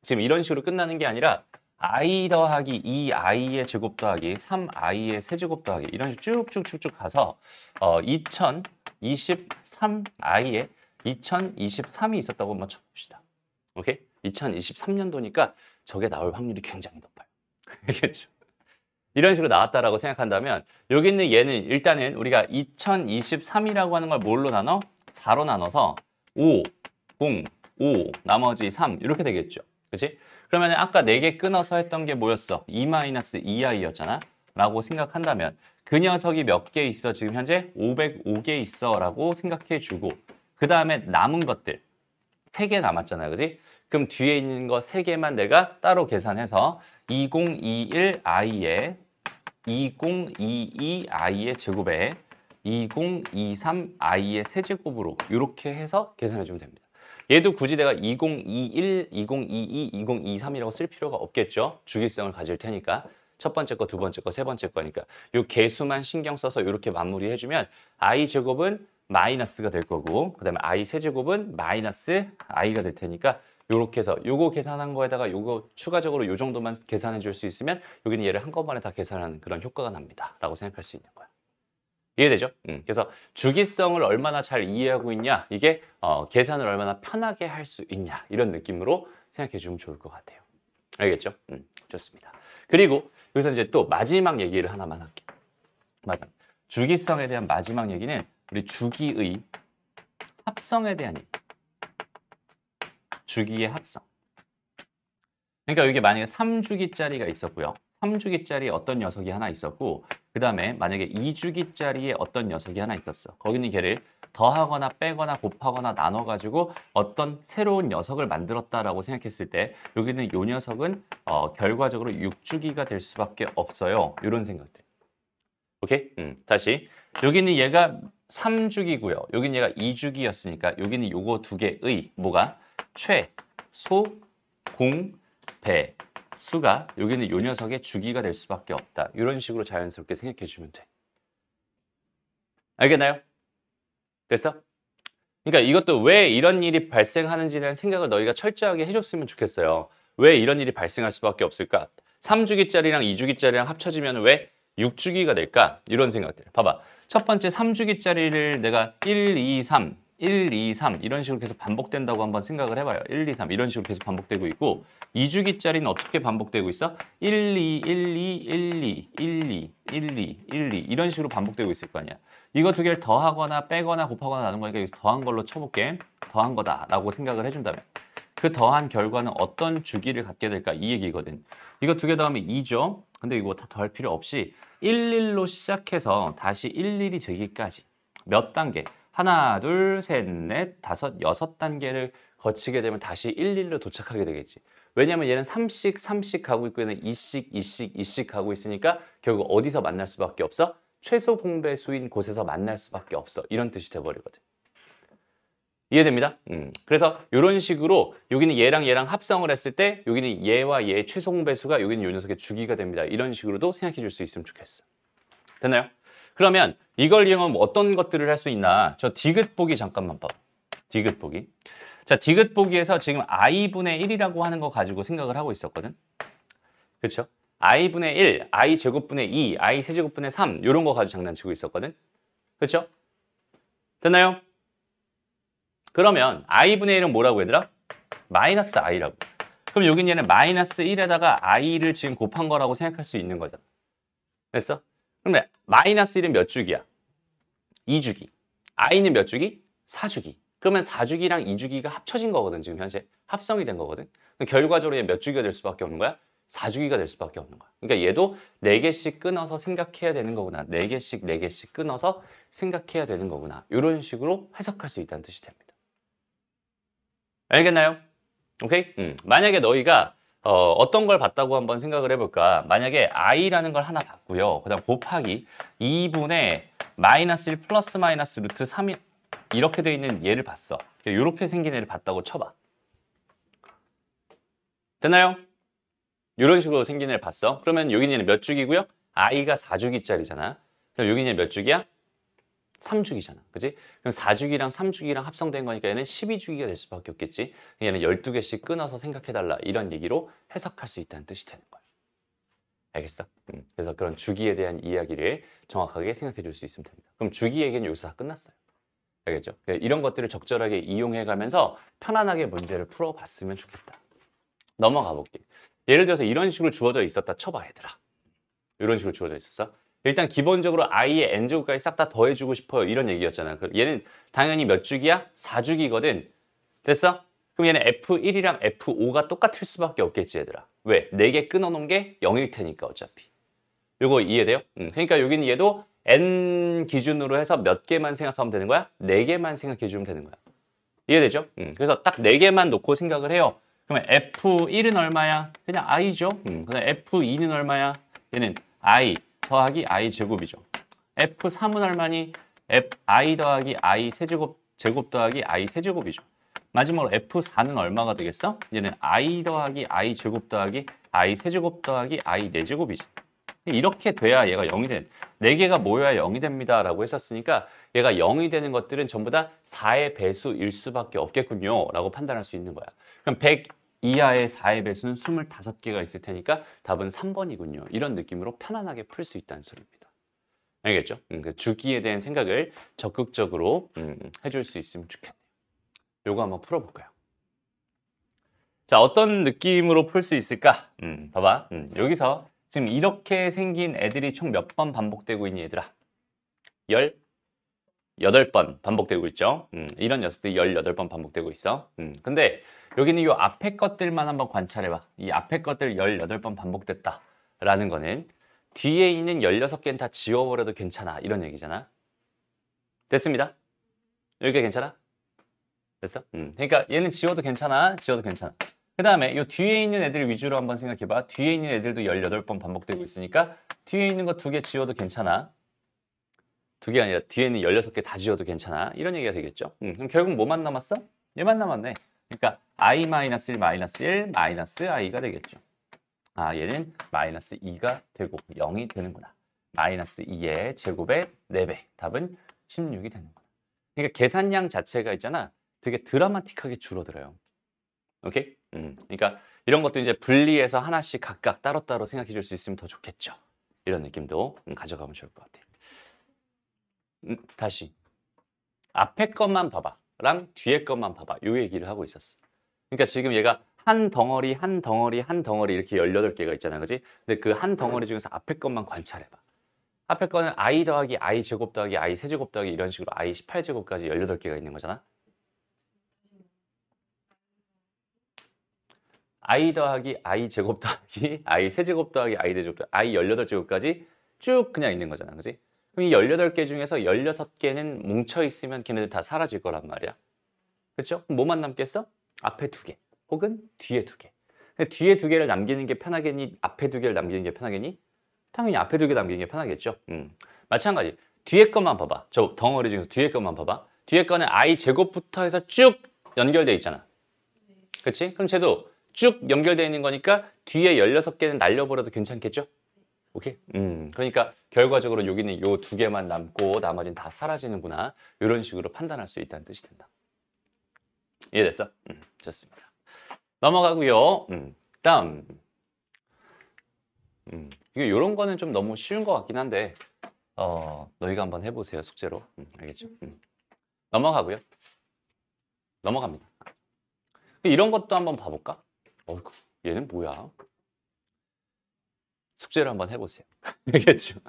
Speaker 1: 지금 이런 식으로 끝나는 게 아니라 i 더하기 2i의 제곱 더하기 3i의 세제곱 더하기 이런 식으로 쭉쭉쭉쭉 가서 어, 2023i의 2023이 있었다고 한번 쳐봅시다 오케이? 2023년도니까 저게 나올 확률이 굉장히 높아요. 알겠죠? 이런 식으로 나왔다라고 생각한다면 여기 있는 얘는 일단은 우리가 2023이라고 하는 걸 뭘로 나눠? 4로 나눠서 5, 0, 5, 나머지 3 이렇게 되겠죠. 그치 그러면 아까 4개 끊어서 했던 게 뭐였어? 2-2i였잖아. 라고 생각한다면 그 녀석이 몇 개 있어? 지금 현재 505개 있어 라고 생각해 주고 그 다음에 남은 것들 세개 남았잖아요. 그지? 그럼 뒤에 있는 거 세개만 내가 따로 계산해서 2021i의 2022i의 제곱에 2023i의 세제곱으로 이렇게 해서 계산해 주면 됩니다. 얘도 굳이 내가 2021, 2022, 2023이라고 쓸 필요가 없겠죠. 주기성을 가질 테니까. 첫 번째 거, 두 번째 거, 세 번째 거니까 요 개수만 신경 써서 이렇게 마무리해주면 i 제곱은 마이너스가 될 거고 그 다음에 i 세제곱은 마이너스 i가 될 테니까 이렇게 해서 요거 계산한 거에다가 요거 추가적으로 요 정도만 계산해 줄 수 있으면 여기는 얘를 한꺼번에 다 계산하는 그런 효과가 납니다 라고 생각할 수 있는 거야 이해되죠? 음, 그래서 주기성을 얼마나 잘 이해하고 있냐 이게 어, 계산을 얼마나 편하게 할 수 있냐 이런 느낌으로 생각해 주면 좋을 것 같아요 알겠죠? 음, 좋습니다 그리고 여기서 이제 또 마지막 얘기를 하나만 할게요 맞아. 주기성에 대한 마지막 얘기는 우리 주기의 합성에 대한 얘기. 주기의 합성. 그러니까 여기 만약에 3주기짜리가 있었고요. 3주기짜리 어떤 녀석이 하나 있었고 그 다음에 만약에 2주기짜리에 어떤 녀석이 하나 있었어. 거기는 걔를 더하거나 빼거나 곱하거나 나눠가지고 어떤 새로운 녀석을 만들었다라고 생각했을 때 여기는 이 녀석은 어, 결과적으로 6주기가 될 수밖에 없어요. 이런 생각들. 오케이? 음, 다시 여기는 얘가 3주기고요. 여기는 얘가 2주기였으니까 여기는 요거 두 개의 뭐가 최, 소, 공, 배, 수가 여기는 요 녀석의 주기가 될 수밖에 없다. 이런 식으로 자연스럽게 생각해 주면 돼. 알겠나요? 됐어? 그러니까 이것도 왜 이런 일이 발생하는지에 대한 생각을 너희가 철저하게 해줬으면 좋겠어요. 왜 이런 일이 발생할 수밖에 없을까? 3주기짜리랑 2주기짜리랑 합쳐지면 왜 6주기가 될까? 이런 생각들. 봐봐. 첫 번째 3주기짜리를 내가 1, 2, 3, 1, 2, 3 이런 식으로 계속 반복된다고 한번 생각을 해봐요. 1, 2, 3 이런 식으로 계속 반복되고 있고 2주기짜리는 어떻게 반복되고 있어? 1, 2, 1, 2, 1, 2, 1, 2, 1, 2, 1, 2 이런 식으로 반복되고 있을 거 아니야. 이거 두 개를 더하거나 빼거나 곱하거나 나눈 거니까 여기서 더한 걸로 쳐볼게. 더한 거다라고 생각을 해준다면 그 더한 결과는 어떤 주기를 갖게 될까 이 얘기거든. 이거 두 개 더하면 2죠. 근데 이거 다 더할 필요 없이 1일로 시작해서 다시 1일이 되기까지 몇 단계 하나 둘 셋 넷 다섯 여섯 단계를 거치게 되면 다시 1일로 도착하게 되겠지 왜냐면 얘는 3식3식 가고 있고 얘는 2식2식2식 가고 있으니까 결국 어디서 만날 수밖에 없어? 최소 공배수인 곳에서 만날 수밖에 없어 이런 뜻이 돼버리거든 이해됩니다? 음. 그래서 이런 식으로 여기는 얘랑 얘랑 합성을 했을 때 여기는 얘와 얘의 최소공배수가 여기는 요 녀석의 주기가 됩니다. 이런 식으로도 생각해 줄 수 있으면 좋겠어. 됐나요? 그러면 이걸 이용하면 어떤 것들을 할 수 있나? 저 디귿 보기 잠깐만 봐. 디귿 보기. 자, 디귿 보기에서 지금 i분의 1이라고 하는 거 가지고 생각을 하고 있었거든. 그렇죠? i분의 1, i제곱분의 2, i세제곱분의 3 이런 거 가지고 장난치고 있었거든. 그렇죠? 됐나요? 그러면 i분의 1은 뭐라고 얘들아? 마이너스 i라고. 그럼 여기 얘는 마이너스 1에다가 i를 지금 곱한 거라고 생각할 수 있는 거잖아. 됐어? 그럼 마이너스 1은 몇 주기야? 2주기. i는 몇 주기? 4주기. 그러면 4주기랑 2주기가 합쳐진 거거든, 지금 현재. 합성이 된 거거든. 결과적으로 얘몇 주기가 될 수밖에 없는 거야? 4주기가 될 수밖에 없는 거야. 그러니까 얘도 4개씩 끊어서 생각해야 되는 거구나. 4개씩, 4개씩 끊어서 생각해야 되는 거구나. 이런 식으로 해석할 수 있다는 뜻이 됩니다. 알겠나요? 오케이? 음. 만약에 너희가 어, 어떤 걸 봤다고 한번 생각을 해볼까? 만약에 i라는 걸 하나 봤고요. 그 다음 곱하기 2분의 마이너스 1 플러스 마이너스 루트 3 이렇게 돼 있는 얘를 봤어. 이렇게 생긴 애를 봤다고 쳐봐. 됐나요? 이런 식으로 생긴 애를 봤어. 그러면 여기 는몇 주기고요? i가 4주기짜리잖아. 그럼 여기 는몇 주기야? 3주기잖아. 그지? 그럼 4주기랑 3주기랑 합성된 거니까 얘는 12주기가 될 수밖에 없겠지. 얘는 12개씩 끊어서 생각해달라. 이런 얘기로 해석할 수 있다는 뜻이 되는 거야. 알겠어? 음. 그래서 그런 주기에 대한 이야기를 정확하게 생각해 줄 수 있으면 됩니다. 그럼 주기 얘기는 여기서 다 끝났어요. 알겠죠? 네, 이런 것들을 적절하게 이용해 가면서 편안하게 문제를 풀어 봤으면 좋겠다. 넘어가 볼게. 예를 들어서 이런 식으로 주어져 있었다 쳐봐 얘들아. 이런 식으로 주어져 있었어. 일단 기본적으로 i에 n제곱까지 싹 다 더해주고 싶어요. 이런 얘기였잖아. 그 얘는 당연히 몇 주기야? 4주기거든. 됐어? 그럼 얘는 F1이랑 F5가 똑같을 수밖에 없겠지 얘들아. 왜? 4개 끊어놓은 게 0일 테니까 어차피. 이거 이해돼요? 음, 그러니까 여기는 얘도 n 기준으로 해서 몇 개만 생각하면 되는 거야? 4개만 생각해주면 되는 거야. 이해되죠? 음, 그래서 딱 4개만 놓고 생각을 해요. 그러면 F1은 얼마야? 그냥 i죠. 음, 그다음 F2는 얼마야? 얘는 i. 더하기 i 제곱이죠. f 3분할만이 i 더하기 i 세제곱 제곱 더하기 i 세제곱이죠. 마지막으로 f4는 얼마가 되겠어? 얘는 i 더하기 i 제곱 더하기 i 세제곱 더하기 i 네제곱이지. 이렇게 돼야 얘가 0이 된, 4개가 모여야 0이 됩니다 라고 했었으니까 얘가 0이 되는 것들은 전부 다 4의 배수일 수밖에 없겠군요 라고 판단할 수 있는 거야. 그럼 100, 이하의 4의 배수는 25개가 있을 테니까 답은 3번이군요. 이런 느낌으로 편안하게 풀 수 있다는 소리입니다. 알겠죠? 음, 그 주기에 대한 생각을 적극적으로 음, 음, 해줄 수 있으면 좋겠네요. 요거 한번 풀어볼까요? 자, 어떤 느낌으로 풀 수 있을까? 음, 봐봐. 음, 여기서 지금 이렇게 생긴 애들이 총 몇 번 반복되고 있니, 얘들아? 열 여덟 번 반복되고 있죠. 음, 이런 녀석들이 열여덟 번 반복되고 있어. 음, 근데 여기는 이 앞에 것들만 한번 관찰해봐. 이 앞에 것들 열여덟 번 반복됐다라는 거는 뒤에 있는 열여섯 개는다 지워버려도 괜찮아. 이런 얘기잖아. 됐습니다. 여기가 괜찮아? 됐어? 음. 그러니까 얘는 지워도 괜찮아. 지워도 괜찮아. 그 다음에 이 뒤에 있는 애들 위주로 한번 생각해봐. 뒤에 있는 애들도 열여덟 번 반복되고 있으니까 뒤에 있는 거 두 개 지워도 괜찮아. 두개 아니라 뒤에는 열여섯 개 다지어도 괜찮아. 이런 얘기가 되겠죠. 음, 그럼 결국 뭐만 남았어? 얘만 남았네. 그러니까 i-1 마이너스 마이너스 1 마이너스 i가 되겠죠. 아, 얘는 마이너스 2가 되고 0이 되는구나. 마이너스 2의 제곱의 4배. 답은 16이 되는구나. 그러니까 계산량 자체가 있잖아. 되게 드라마틱하게 줄어들어요. 오케이? 음. 그러니까 이런 것도 이제 분리해서 하나씩 각각 따로따로 생각해 줄 수 있으면 더 좋겠죠. 이런 느낌도 음, 가져가면 좋을 것 같아요. 음, 다시 앞에 것만 봐봐랑 뒤에 것만 봐봐 요 얘기를 하고 있었어. 그러니까 지금 얘가 한 덩어리 한 덩어리 한 덩어리 이렇게 18개가 있잖아 그지 근데 그 한 덩어리 중에서 앞에 것만 관찰해봐 앞에 거는 i 더하기 i 제곱 더하기 i 세제곱 더하기 이런 식으로 i 18제곱까지 18개가 있는 거잖아 i 더하기 i 제곱 더하기 i 세제곱 더하기 i 제곱 더하기 i 18제곱까지 쭉 그냥 있는 거잖아 그지 그럼 이 18개 중에서 16개는 뭉쳐있으면 걔네들 다 사라질 거란 말이야. 그렇죠? 뭐만 남겠어? 앞에 두 개, 혹은 뒤에 두 개. 뒤에 두 개를 남기는 게 편하겠니? 앞에 두 개를 남기는 게 편하겠니? 당연히 앞에 두 개 남기는 게 편하겠죠. 음. 마찬가지. 뒤에 것만 봐봐. 저 덩어리 중에서 뒤에 것만 봐봐. 뒤에 거는 i 제곱부터 해서 쭉 연결돼 있잖아. 그렇지? 그럼 쟤도 쭉 연결되어 있는 거니까 뒤에 16개는 날려버려도 괜찮겠죠? 오케이? 음, 그러니까 결과적으로 여기는 요 두 개만 남고 나머지는 다 사라지는구나. 이런 식으로 판단할 수 있다는 뜻이 된다. 이해됐어? 음, 좋습니다. 넘어가고요. 음, 다음. 음, 이게 이런 거는 좀 너무 쉬운 것 같긴 한데 어, 너희가 한번 해보세요, 숙제로. 음, 알겠죠? 음. 넘어가고요. 넘어갑니다. 이런 것도 한번 봐볼까? 어이구, 얘는 뭐야? 숙제를 한번 해보세요. 알겠죠?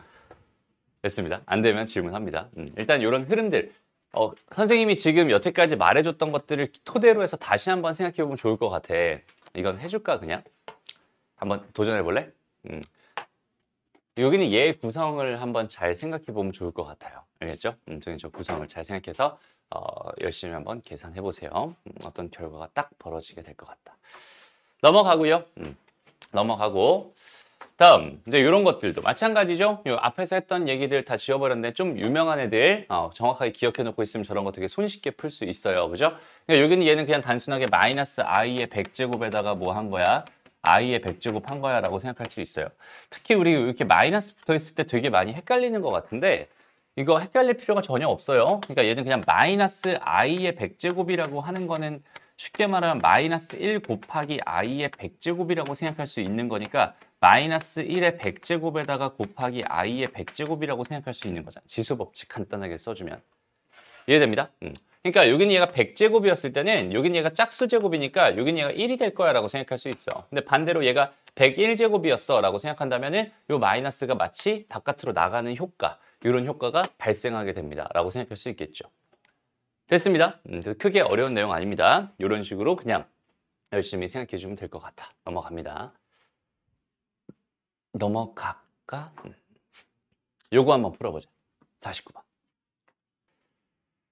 Speaker 1: 됐습니다. 안 되면 질문합니다. 음, 일단 이런 흐름들 어, 선생님이 지금 여태까지 말해줬던 것들을 토대로 해서 다시 한번 생각해보면 좋을 것 같아. 이건 해줄까 그냥? 한번 도전해볼래? 음. 여기는 얘 구성을 한번 잘 생각해보면 좋을 것 같아요. 알겠죠? 음, 저 구성을 잘 생각해서 어, 열심히 한번 계산해보세요. 음, 어떤 결과가 딱 벌어지게 될 것 같다. 넘어가고요. 음, 넘어가고 다음 이제 이런 것들도 마찬가지죠. 요 앞에서 했던 얘기들 다 지워버렸는데 좀 유명한 애들 어, 정확하게 기억해놓고 있으면 저런 거 되게 손쉽게 풀 수 있어요. 그죠? 그러니까 여기는 얘는 그냥 단순하게 마이너스 i의 100제곱에다가 뭐 한 거야? i의 100제곱 한 거야 라고 생각할 수 있어요. 특히 우리 이렇게 마이너스 붙어있을 때 되게 많이 헷갈리는 것 같은데 이거 헷갈릴 필요가 전혀 없어요. 그러니까 얘는 그냥 마이너스 i의 100제곱이라고 하는 거는 쉽게 말하면 마이너스 1 곱하기 i의 100제곱이라고 생각할 수 있는 거니까 마이너스 1의 100제곱에다가 곱하기 i의 100제곱이라고 생각할 수 있는 거잖아. 지수 법칙 간단하게 써주면. 이해됩니다? 음. 그러니까 여기는 얘가 100제곱이었을 때는 여기는 얘가 짝수 제곱이니까 여기는 얘가 1이 될 거야 라고 생각할 수 있어. 근데 반대로 얘가 101제곱이었어 라고 생각한다면 은요 마이너스가 마치 바깥으로 나가는 효과 이런 효과가 발생하게 됩니다 라고 생각할 수 있겠죠. 됐습니다. 음, 크게 어려운 내용 아닙니다. 이런 식으로 그냥 열심히 생각해 주면 될 것 같아. 넘어갑니다. 넘어갈까? 음. 요거 한번 풀어보자. 49번.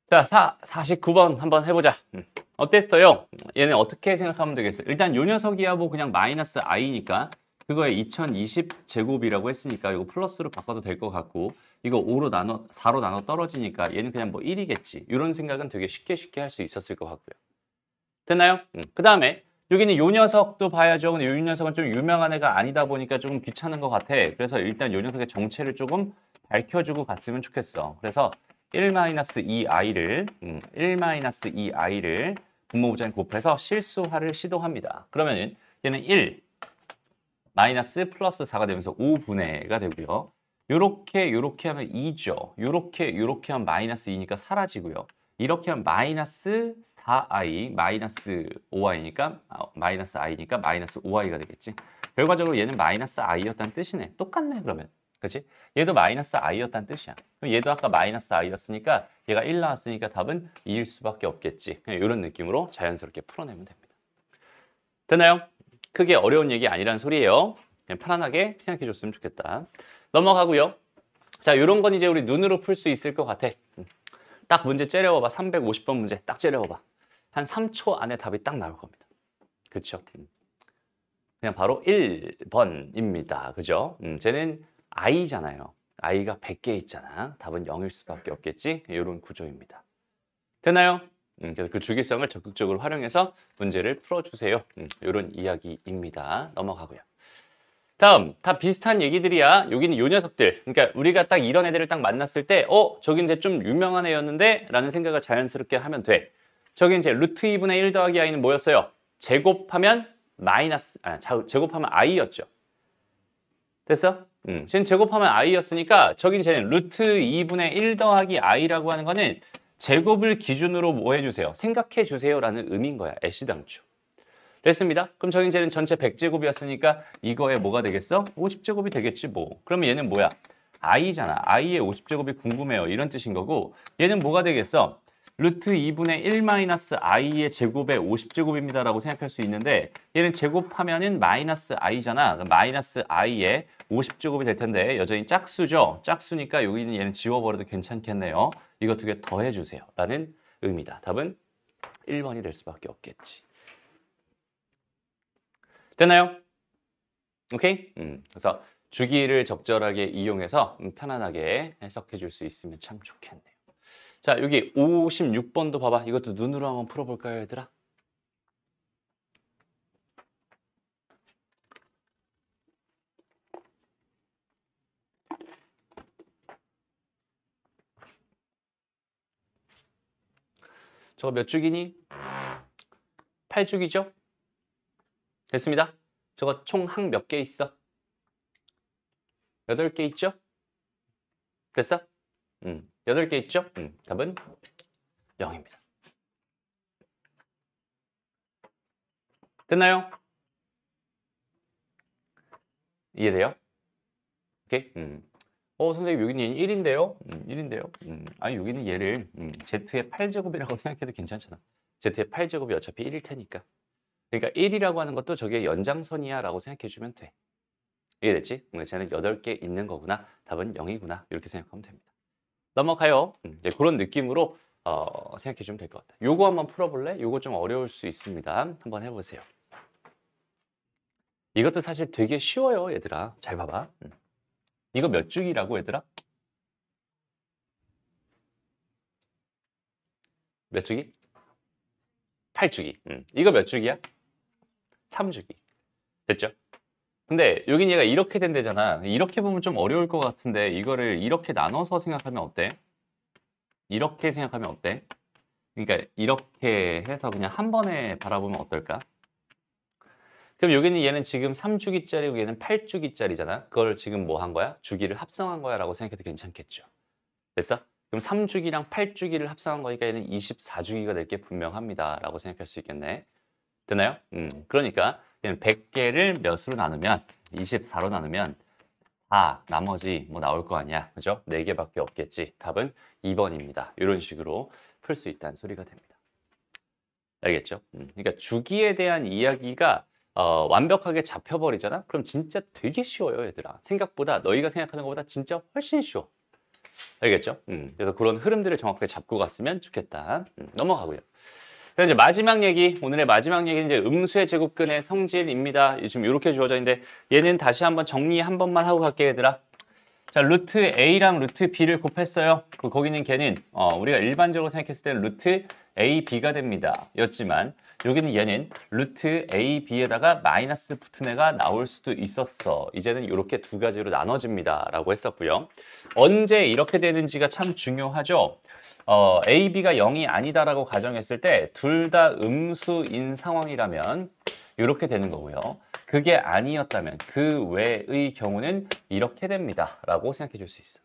Speaker 1: 자, 사, 49번 한번 해보자. 음. 어땠어요? 얘는 어떻게 생각하면 되겠어요? 일단 요 녀석이야 뭐 그냥 마이너스 i니까 그거에 2020 제곱이라고 했으니까 이거 플러스로 바꿔도 될 것 같고 이거 5로 나눠 4로 나눠 떨어지니까 얘는 그냥 뭐 1이겠지 이런 생각은 되게 쉽게 쉽게 할 수 있었을 것 같고요 됐나요? 음. 그 다음에 여기는 요 녀석도 봐야죠. 근데 요 녀석은 좀 유명한 애가 아니다 보니까 조금 귀찮은 것 같아. 그래서 일단 요 녀석의 정체를 조금 밝혀주고 갔으면 좋겠어. 그래서 1-2i를 음, 1-2i를 분모부장인 곱해서 실수화를 시도합니다. 그러면 은 얘는 1 마이너스 플러스 4가 되면서 5분의가 되고요. 요렇게 요렇게 하면 2죠. 요렇게 요렇게 하면 마이너스 2니까 사라지고요. 이렇게 하면 마이너스 4i 마이너스 5i니까 아, 마이너스 i니까 마이너스 5i가 되겠지. 결과적으로 얘는 마이너스 i였다는 뜻이네. 똑같네 그러면. 그치? 얘도 마이너스 i였다는 뜻이야. 그럼 얘도 아까 마이너스 i였으니까 얘가 1 나왔으니까 답은 2일 수밖에 없겠지. 그냥 네, 이런 느낌으로 자연스럽게 풀어내면 됩니다. 되나요 크게 어려운 얘기 아니라는 소리예요. 그냥 편안하게 생각해 줬으면 좋겠다. 넘어가고요. 자, 이런 건 이제 우리 눈으로 풀 수 있을 것 같아. 딱 문제 째려봐봐. 350번 문제 딱 째려봐봐. 한 3초 안에 답이 딱 나올 겁니다. 그쵸 음. 그냥 바로 1번입니다. 그죠? 음, 쟤는 i잖아요. i가 100개 있잖아. 답은 0일 수밖에 없겠지? 이런 구조입니다. 되나요? 음, 그래서 그 주기성을 적극적으로 활용해서 문제를 풀어주세요. 음, 이런 이야기입니다. 넘어가고요. 다음 다 비슷한 얘기들이야 여기는 요 녀석들 그러니까 우리가 딱 이런 애들을 딱 만났을 때 어? 저긴 이제 좀 유명한 애였는데 라는 생각을 자연스럽게 하면 돼 저긴 이제 루트 2분의 1 더하기 i는 뭐였어요? 제곱하면 마이너스 아 자, 제곱하면 i였죠 됐어? 음, 지금 제곱하면 i였으니까 저긴 쟤는 루트 2분의 1 더하기 i라고 하는 거는 제곱을 기준으로 뭐 해주세요? 생각해 주세요라는 의미인 거야 애시당초 됐습니다. 그럼 저희 이제는 전체 100제곱이었으니까 이거에 뭐가 되겠어? 50제곱이 되겠지 뭐. 그러면 얘는 뭐야? i잖아. i의 50제곱이 궁금해요. 이런 뜻인 거고 얘는 뭐가 되겠어? 루트 2분의 1 마이너스 i의 제곱의 50제곱입니다 라고 생각할 수 있는데 얘는 제곱하면 은 마이너스 i잖아 마이너스 i의 50제곱이 될 텐데 여전히 짝수죠 짝수니까 여기는 얘는 지워버려도 괜찮겠네요 이거 두 개 더해주세요 라는 의미다 답은 1번이 될 수밖에 없겠지 됐나요? 오케이? 음, 그래서 주기를 적절하게 이용해서 음, 편안하게 해석해 줄 수 있으면 참 좋겠네요. 자, 여기 56번도 봐봐. 이것도 눈으로 한번 풀어볼까요, 얘들아? 저거 몇 주기니? 8주기죠? 됐습니다. 저거 총 항 몇 개 있어? 8개 있죠? 됐어? 음, 8개 있죠? 음, 답은 0입니다. 됐나요? 이해돼요? 오케이? 음. 어, 선생님, 여기는 1인데요? 음, 1인데요? 음, 아니, 여기는 얘를 음, Z의 8제곱이라고 생각해도 괜찮잖아. Z의 8제곱이 어차피 1일 테니까. 그러니까 1이라고 하는 것도 저게 연장선이야 라고 생각해주면 돼. 이해됐지? 음, 쟤는 8개 있는 거구나. 답은 0이구나. 이렇게 생각하면 됩니다. 넘어가요. 음, 네, 그런 느낌으로 어, 생각해주면 될 것 같아요. 요거 한번 풀어볼래? 요거 좀 어려울 수 있습니다. 한번 해보세요. 이것도 사실 되게 쉬워요, 얘들아. 잘 봐봐. 이거 몇주기라고 얘들아? 몇 주기? 8주기. 음. 이거 몇 주기야? 3주기. 됐죠? 근데 여긴 얘가 이렇게 된 데잖아. 이렇게 보면 좀 어려울 것 같은데 이거를 이렇게 나눠서 생각하면 어때? 이렇게 생각하면 어때? 그러니까 이렇게 해서 그냥 한 번에 바라보면 어떨까? 그럼 여기는 얘는 지금 3주기짜리고 얘는 8주기짜리잖아. 그걸 지금 뭐 한 거야? 주기를 합성한 거야 라고 생각해도 괜찮겠죠. 됐어? 그럼 3주기랑 8주기를 합성한 거니까 얘는 24주기가 될 게 분명합니다. 라고 생각할 수 있겠네. 되나요? 음, 그러니까 100개를 몇으로 나누면 24로 나누면 아 나머지 뭐 나올 거 아니야. 그죠? 4개밖에 없겠지. 답은 2번입니다. 이런 식으로 풀 수 있다는 소리가 됩니다. 알겠죠? 음, 그러니까 주기에 대한 이야기가 어, 완벽하게 잡혀버리잖아? 그럼 진짜 되게 쉬워요, 얘들아. 생각보다 너희가 생각하는 것보다 진짜 훨씬 쉬워. 알겠죠? 음, 그래서 그런 흐름들을 정확하게 잡고 갔으면 좋겠다. 음, 넘어가고요. 그래 이제 마지막 얘기, 오늘의 마지막 얘기는 이제 음수의 제곱근의 성질입니다. 지금 이렇게 주어져 있는데 얘는 다시 한번 정리 한 번만 하고 갈게 얘들아. 자, 루트 A랑 루트 B를 곱했어요. 그 거기 는 걔는 어, 우리가 일반적으로 생각했을 때는 루트 A, B가 됩니다. 였지만 여기는 얘는 루트 A, B에다가 마이너스 붙은 애가 나올 수도 있었어. 이제는 이렇게 두 가지로 나눠집니다. 라고 했었고요. 언제 이렇게 되는지가 참 중요하죠. 어, A, B가 0이 아니다라고 가정했을 때 둘 다 음수인 상황이라면 이렇게 되는 거고요. 그게 아니었다면 그 외의 경우는 이렇게 됩니다. 라고 생각해 줄 수 있어.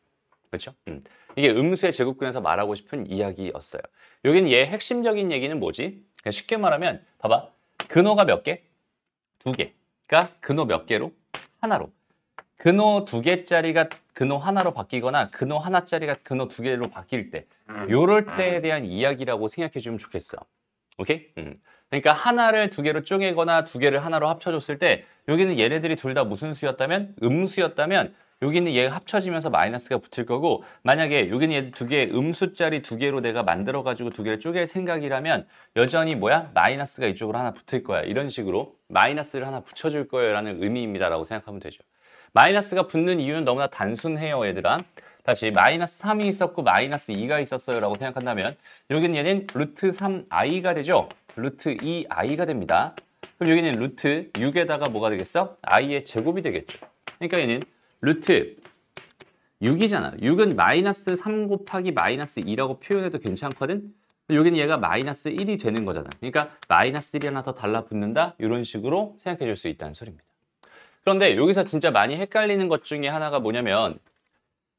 Speaker 1: 그렇죠? 음. 이게 음수의 제곱근에서 말하고 싶은 이야기였어요. 여기는얘 핵심적인 얘기는 뭐지? 그냥 쉽게 말하면 봐봐. 근호가 몇 개? 두 개. 그러니까 근호 몇 개로? 하나로. 근호 두 개짜리가 근호 하나로 바뀌거나 근호 하나짜리가 근호 두 개로 바뀔 때 음. 요럴 음. 때에 대한 이야기라고 생각해 주면 좋겠어. 오케이? 음. 그러니까 하나를 두 개로 쪼개거나 두 개를 하나로 합쳐줬을 때 여기는 얘네들이 둘 다 무슨 수였다면? 음수였다면 여기는 얘가 합쳐지면서 마이너스가 붙을 거고 만약에 여기는 얘 두개의 음수짜리 두 개로 내가 만들어 가지고 두 개를 쪼갤 생각이라면 여전히 뭐야? 마이너스가 이쪽으로 하나 붙을 거야. 이런 식으로 마이너스를 하나 붙여줄 거예요 라는 의미입니다 라고 생각하면 되죠. 마이너스가 붙는 이유는 너무나 단순해요 얘들아 다시 마이너스 3이 있었고 마이너스 2가 있었어요 라고 생각한다면 여기는 얘는 루트 3i가 되죠 루트 2i가 됩니다 그럼 여기는 루트 6에다가 뭐가 되겠어? i의 제곱이 되겠죠 그러니까 얘는 루트 6이잖아 6은 마이너스 3 곱하기 마이너스 2라고 표현해도 괜찮거든 여기는 얘가 마이너스 1이 되는 거잖아 그러니까 마이너스 1이 하나 더 달라붙는다 이런 식으로 생각해 줄 수 있다는 소리입니다 그런데 여기서 진짜 많이 헷갈리는 것 중에 하나가 뭐냐면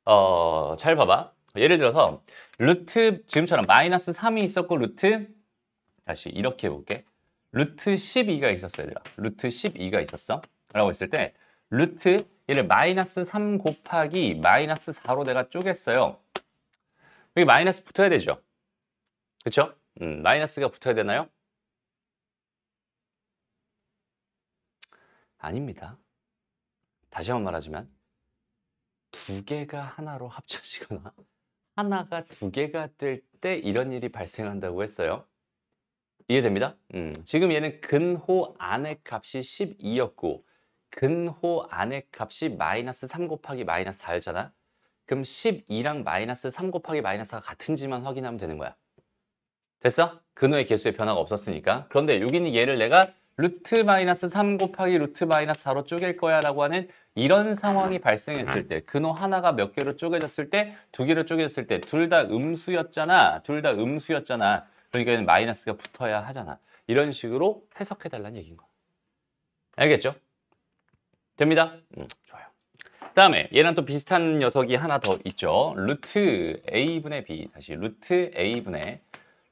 Speaker 1: 어, 잘 봐봐. 예를 들어서 루트 지금처럼 마이너스 3이 있었고 루트 다시 이렇게 해볼게. 루트 12가 있었어 얘들아. 루트 12가 있었어. 라고 했을 때 루트 얘를 마이너스 3 곱하기 마이너스 4로 내가 쪼갰어요. 여기 마이너스 붙어야 되죠. 그쵸? 음, 마이너스가 붙어야 되나요? 아닙니다. 다시 한번 말하지만 두 개가 하나로 합쳐지거나 하나가 두 개가 될 때 이런 일이 발생한다고 했어요. 이해됩니다? 음, 지금 얘는 근호 안의 값이 12였고 근호 안의 값이 마이너스 3 곱하기 마이너스 4였잖아. 그럼 12랑 마이너스 3 곱하기 마이너스 4가 같은지만 확인하면 되는 거야. 됐어? 근호의 개수에 변화가 없었으니까. 그런데 여기는 얘를 내가 루트 마이너스 3 곱하기 루트 마이너스 4로 쪼갤 거야 라고 하는 이런 상황이 발생했을 네. 때 근호 하나가 몇 개로 쪼개졌을 때 두 개로 쪼개졌을 때 둘 다 음수였잖아 둘 다 음수였잖아 그러니까 마이너스가 붙어야 하잖아 이런 식으로 해석해 달라는 얘기인 거야 알겠죠? 됩니다? 음, 좋아요 다음에 얘랑 또 비슷한 녀석이 하나 더 있죠 루트 a분의 b 다시 루트 a분의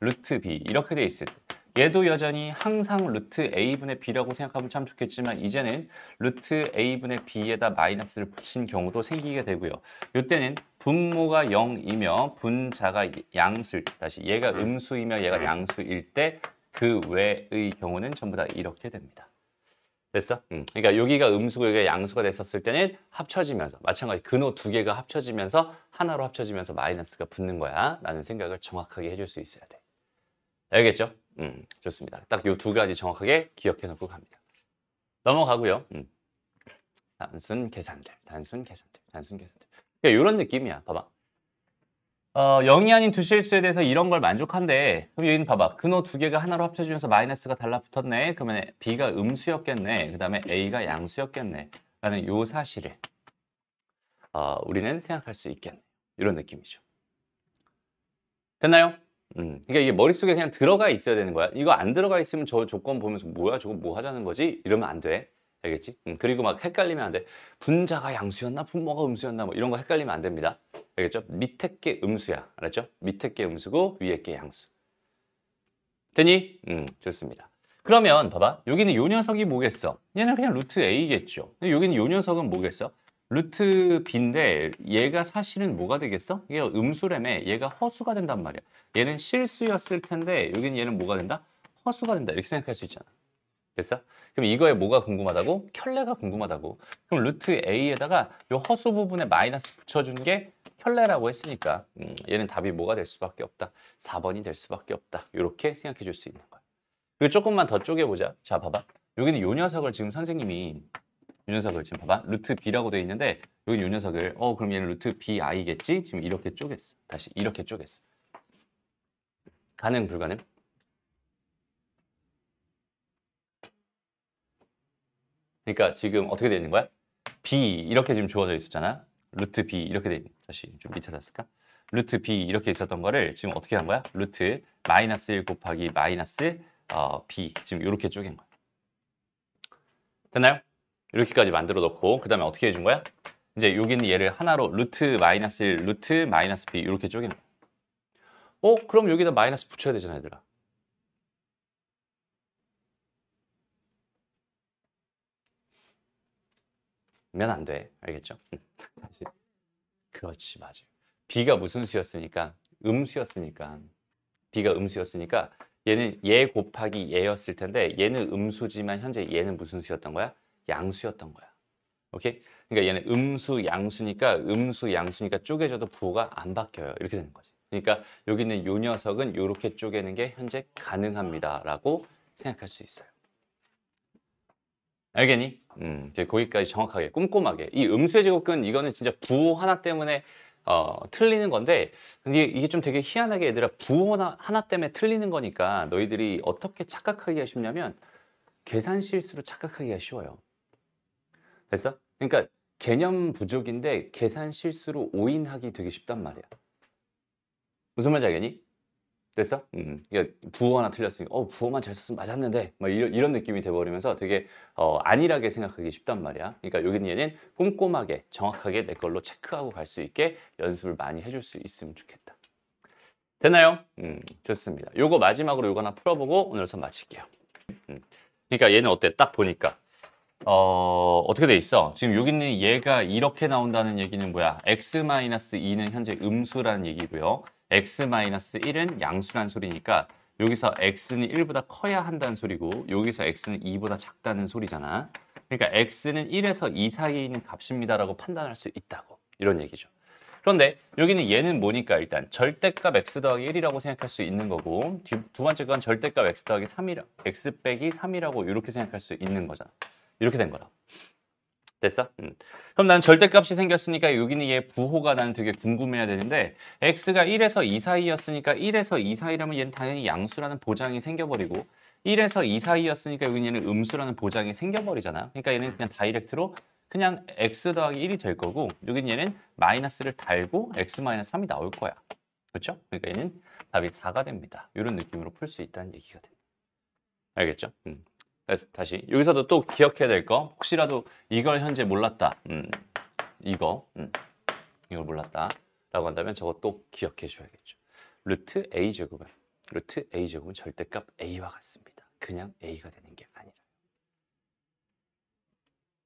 Speaker 1: 루트 b 이렇게 돼 있을 때 얘도 여전히 항상 루트 a분의 b라고 생각하면 참 좋겠지만 이제는 루트 a분의 b에다 마이너스를 붙인 경우도 생기게 되고요. 이때는 분모가 0이며 분자가 양수, 일때 다시 얘가 음수이며 얘가 양수일 때 그 외의 경우는 전부 다 이렇게 됩니다. 됐어? 음. 그러니까 여기가 음수고 여기가 양수가 됐었을 때는 합쳐지면서 마찬가지 근호 두 개가 합쳐지면서 하나로 합쳐지면서 마이너스가 붙는 거야 라는 생각을 정확하게 해줄 수 있어야 돼. 알겠죠? 음, 좋습니다. 딱 요 두 가지 정확하게 기억해 놓고 갑니다. 넘어가고요. 음. 단순 계산들, 단순 계산들, 단순 계산들. 그러니까 이런 느낌이야. 봐봐. 어, 0이 아닌 두 실수에 대해서 이런 걸 만족한데 그럼 여기는 봐봐. 근호 두 개가 하나로 합쳐지면서 마이너스가 달라붙었네. 그러면 B가 음수였겠네. 그 다음에 A가 양수였겠네. 라는 요 사실을 어, 우리는 생각할 수 있겠네. 이런 느낌이죠. 됐나요? 음. 그러니까 이게 머릿속에 그냥 들어가 있어야 되는 거야. 이거 안 들어가 있으면 저 조건 보면서 뭐야 저거 뭐 하자는 거지? 이러면 안 돼. 알겠지? 음, 그리고 막 헷갈리면 안 돼. 분자가 양수였나 분모가 음수였나 뭐 이런 거 헷갈리면 안 됩니다. 알겠죠? 밑에 게 음수야. 알았죠? 밑에 게 음수고 위에 게 양수. 되니? 음, 좋습니다. 그러면 봐봐. 여기는 요 녀석이 뭐겠어? 얘는 그냥 루트 A겠죠. 여기는 요 녀석은 뭐겠어? 루트 b인데 얘가 사실은 뭐가 되겠어? 이게 음수램에 얘가 허수가 된단 말이야. 얘는 실수였을 텐데 여기는 얘는 뭐가 된다? 허수가 된다 이렇게 생각할 수 있잖아. 됐어? 그럼 이거에 뭐가 궁금하다고? 켤레가 궁금하다고. 그럼 루트 a에다가 이 허수 부분에 마이너스 붙여준 게 켤레라고 했으니까 음, 얘는 답이 뭐가 될 수밖에 없다. 4번이 될 수밖에 없다. 이렇게 생각해 줄 수 있는 거야. 그리고 조금만 더 쪼개보자. 자, 봐봐. 여기는 요 녀석을 지금 선생님이 녀석을 지금 봐봐 루트 b라고 돼 있는데 여기 요 녀석을 어 그럼 얘는 루트 bi겠지? 지금 이렇게 쪼갰어 다시 이렇게 쪼갰어 가능 불가능? 그러니까 지금 어떻게 되어 있는 거야? b 이렇게 지금 주어져 있었잖아 루트 b 이렇게 돼 있는 다시 좀 밑에 놨을까? 루트 b 이렇게 있었던 거를 지금 어떻게 한 거야? 루트 마이너스 1 곱하기 마이너스 어, b 지금 이렇게 쪼갠 거야 됐나요? 이렇게까지 만들어 놓고 그 다음에 어떻게 해 준 거야? 이제 여기는 얘를 하나로 루트 마이너스 1, 루트 마이너스 b 이렇게 쪼개 거야. 어? 그럼 여기다 마이너스 붙여야 되잖아 얘들아. 면안 돼. 알겠죠? 다시. 그렇지, 맞아요. b가 무슨 수였으니까? 음수였으니까. b가 음수였으니까 얘는 얘 예 곱하기 얘였을 텐데 얘는 음수지만 현재 얘는 무슨 수였던 거야? 양수였던 거야. 오케이? 그러니까 얘는 음수 양수니까 음수 양수니까 쪼개져도 부호가 안 바뀌어요. 이렇게 되는 거지. 그러니까 여기 있는 요 녀석은 요렇게 쪼개는 게 현재 가능합니다라고 생각할 수 있어요. 알겠니? 음, 이제 거기까지 정확하게 꼼꼼하게 이 음수의 제곱근 이거는 진짜 부호 하나 때문에 어, 틀리는 건데 근데 이게 좀 되게 희한하게 얘들아 부호 하나, 하나 때문에 틀리는 거니까 너희들이 어떻게 착각하기가 쉽냐면 계산 실수로 착각하기가 쉬워요. 됐어? 그러니까 개념 부족인데 계산 실수로 오인하기 되게 쉽단 말이야. 무슨 말인지 알겠니? 됐어? 음, 그러니까 부호 하나 틀렸으니 어 부호만 잘 썼으면 맞았는데 막 뭐 이런, 이런 느낌이 돼버리면서 되게 어, 안일하게 생각하기 쉽단 말이야 그러니까 여기 는 얘는 꼼꼼하게 정확하게 내 걸로 체크하고 갈 수 있게 연습을 많이 해줄 수 있으면 좋겠다 되나요? 음, 좋습니다 요거 마지막으로 요거 하나 풀어보고 오늘 선 마칠게요 음, 그러니까 얘는 어때? 딱 보니까 어, 어떻게 돼 있어? 지금 여기는 얘가 이렇게 나온다는 얘기는 뭐야? x-2는 현재 음수라는 얘기고요. x-1은 양수란 소리니까 여기서 x는 1보다 커야 한다는 소리고 여기서 x는 2보다 작다는 소리잖아. 그러니까 x는 1에서 2 사이에 있는 값입니다라고 판단할 수 있다고 이런 얘기죠. 그런데 여기는 얘는 뭐니까 일단 절대값 x 더하기 1이라고 생각할 수 있는 거고 두, 두 번째 건 절대값 x 더하기 3이라 x 빼기 3이라고 이렇게 생각할 수 있는 거잖아. 이렇게 된 거라. 됐어? 음. 그럼 난 절대값이 생겼으니까 여기는 얘 부호가 나는 되게 궁금해야 되는데 x가 1에서 2 사이였으니까 1에서 2 사이라면 얘는 당연히 양수라는 보장이 생겨버리고 1에서 2 사이였으니까 여기 얘는 음수라는 보장이 생겨버리잖아. 그러니까 얘는 그냥 다이렉트로 그냥 x 더하기 1이 될 거고 여긴 얘는 마이너스를 달고 x 마이너스 3이 나올 거야. 그렇죠? 그러니까 얘는 답이 4가 됩니다. 이런 느낌으로 풀 수 있다는 얘기가 됩니다. 알겠죠? 음. 다시 여기서도 또 기억해야 될 거 혹시라도 이걸 현재 몰랐다 음, 이거 음, 이걸 몰랐다 라고 한다면 저거 또 기억해 줘야겠죠 루트 a 제곱은 루트 a 제곱은 절대값 a와 같습니다 그냥 a가 되는 게 아니라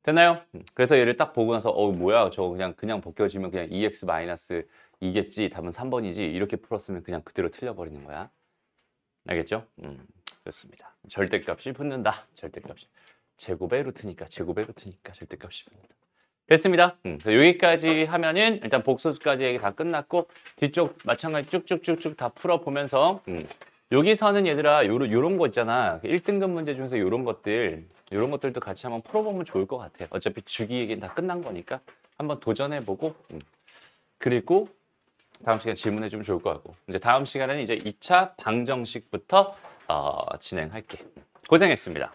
Speaker 1: 됐나요? 음. 그래서 얘를 딱 보고 나서 어 뭐야 저거 그냥 그냥 벗겨지면 그냥 e x 마이너스 이겠지 답은 3번이지 이렇게 풀었으면 그냥 그대로 틀려버리는 거야 알겠죠? 음. 그렇습니다. 절대값이 붙는다. 절대값이 제곱의 루트니까 제곱의 루트니까 절대값이 붙는다. 됐습니다. 음, 여기까지 하면은 일단 복수까지 얘기 다 끝났고 뒤쪽 마찬가지 쭉쭉쭉쭉 다 풀어보면서 음, 여기서는 얘들아 요런, 요런 거 있잖아 1등급 문제 중에서 요런 것들 요런 것들도 같이 한번 풀어보면 좋을 것 같아요 어차피 주기 얘기는 다 끝난 거니까 한번 도전해보고 음, 그리고 다음 시간 질문해 주면 좋을 것 같고 이제 다음 시간에는 이제 2차 방정식부터 어, 진행할게. 고생했습니다.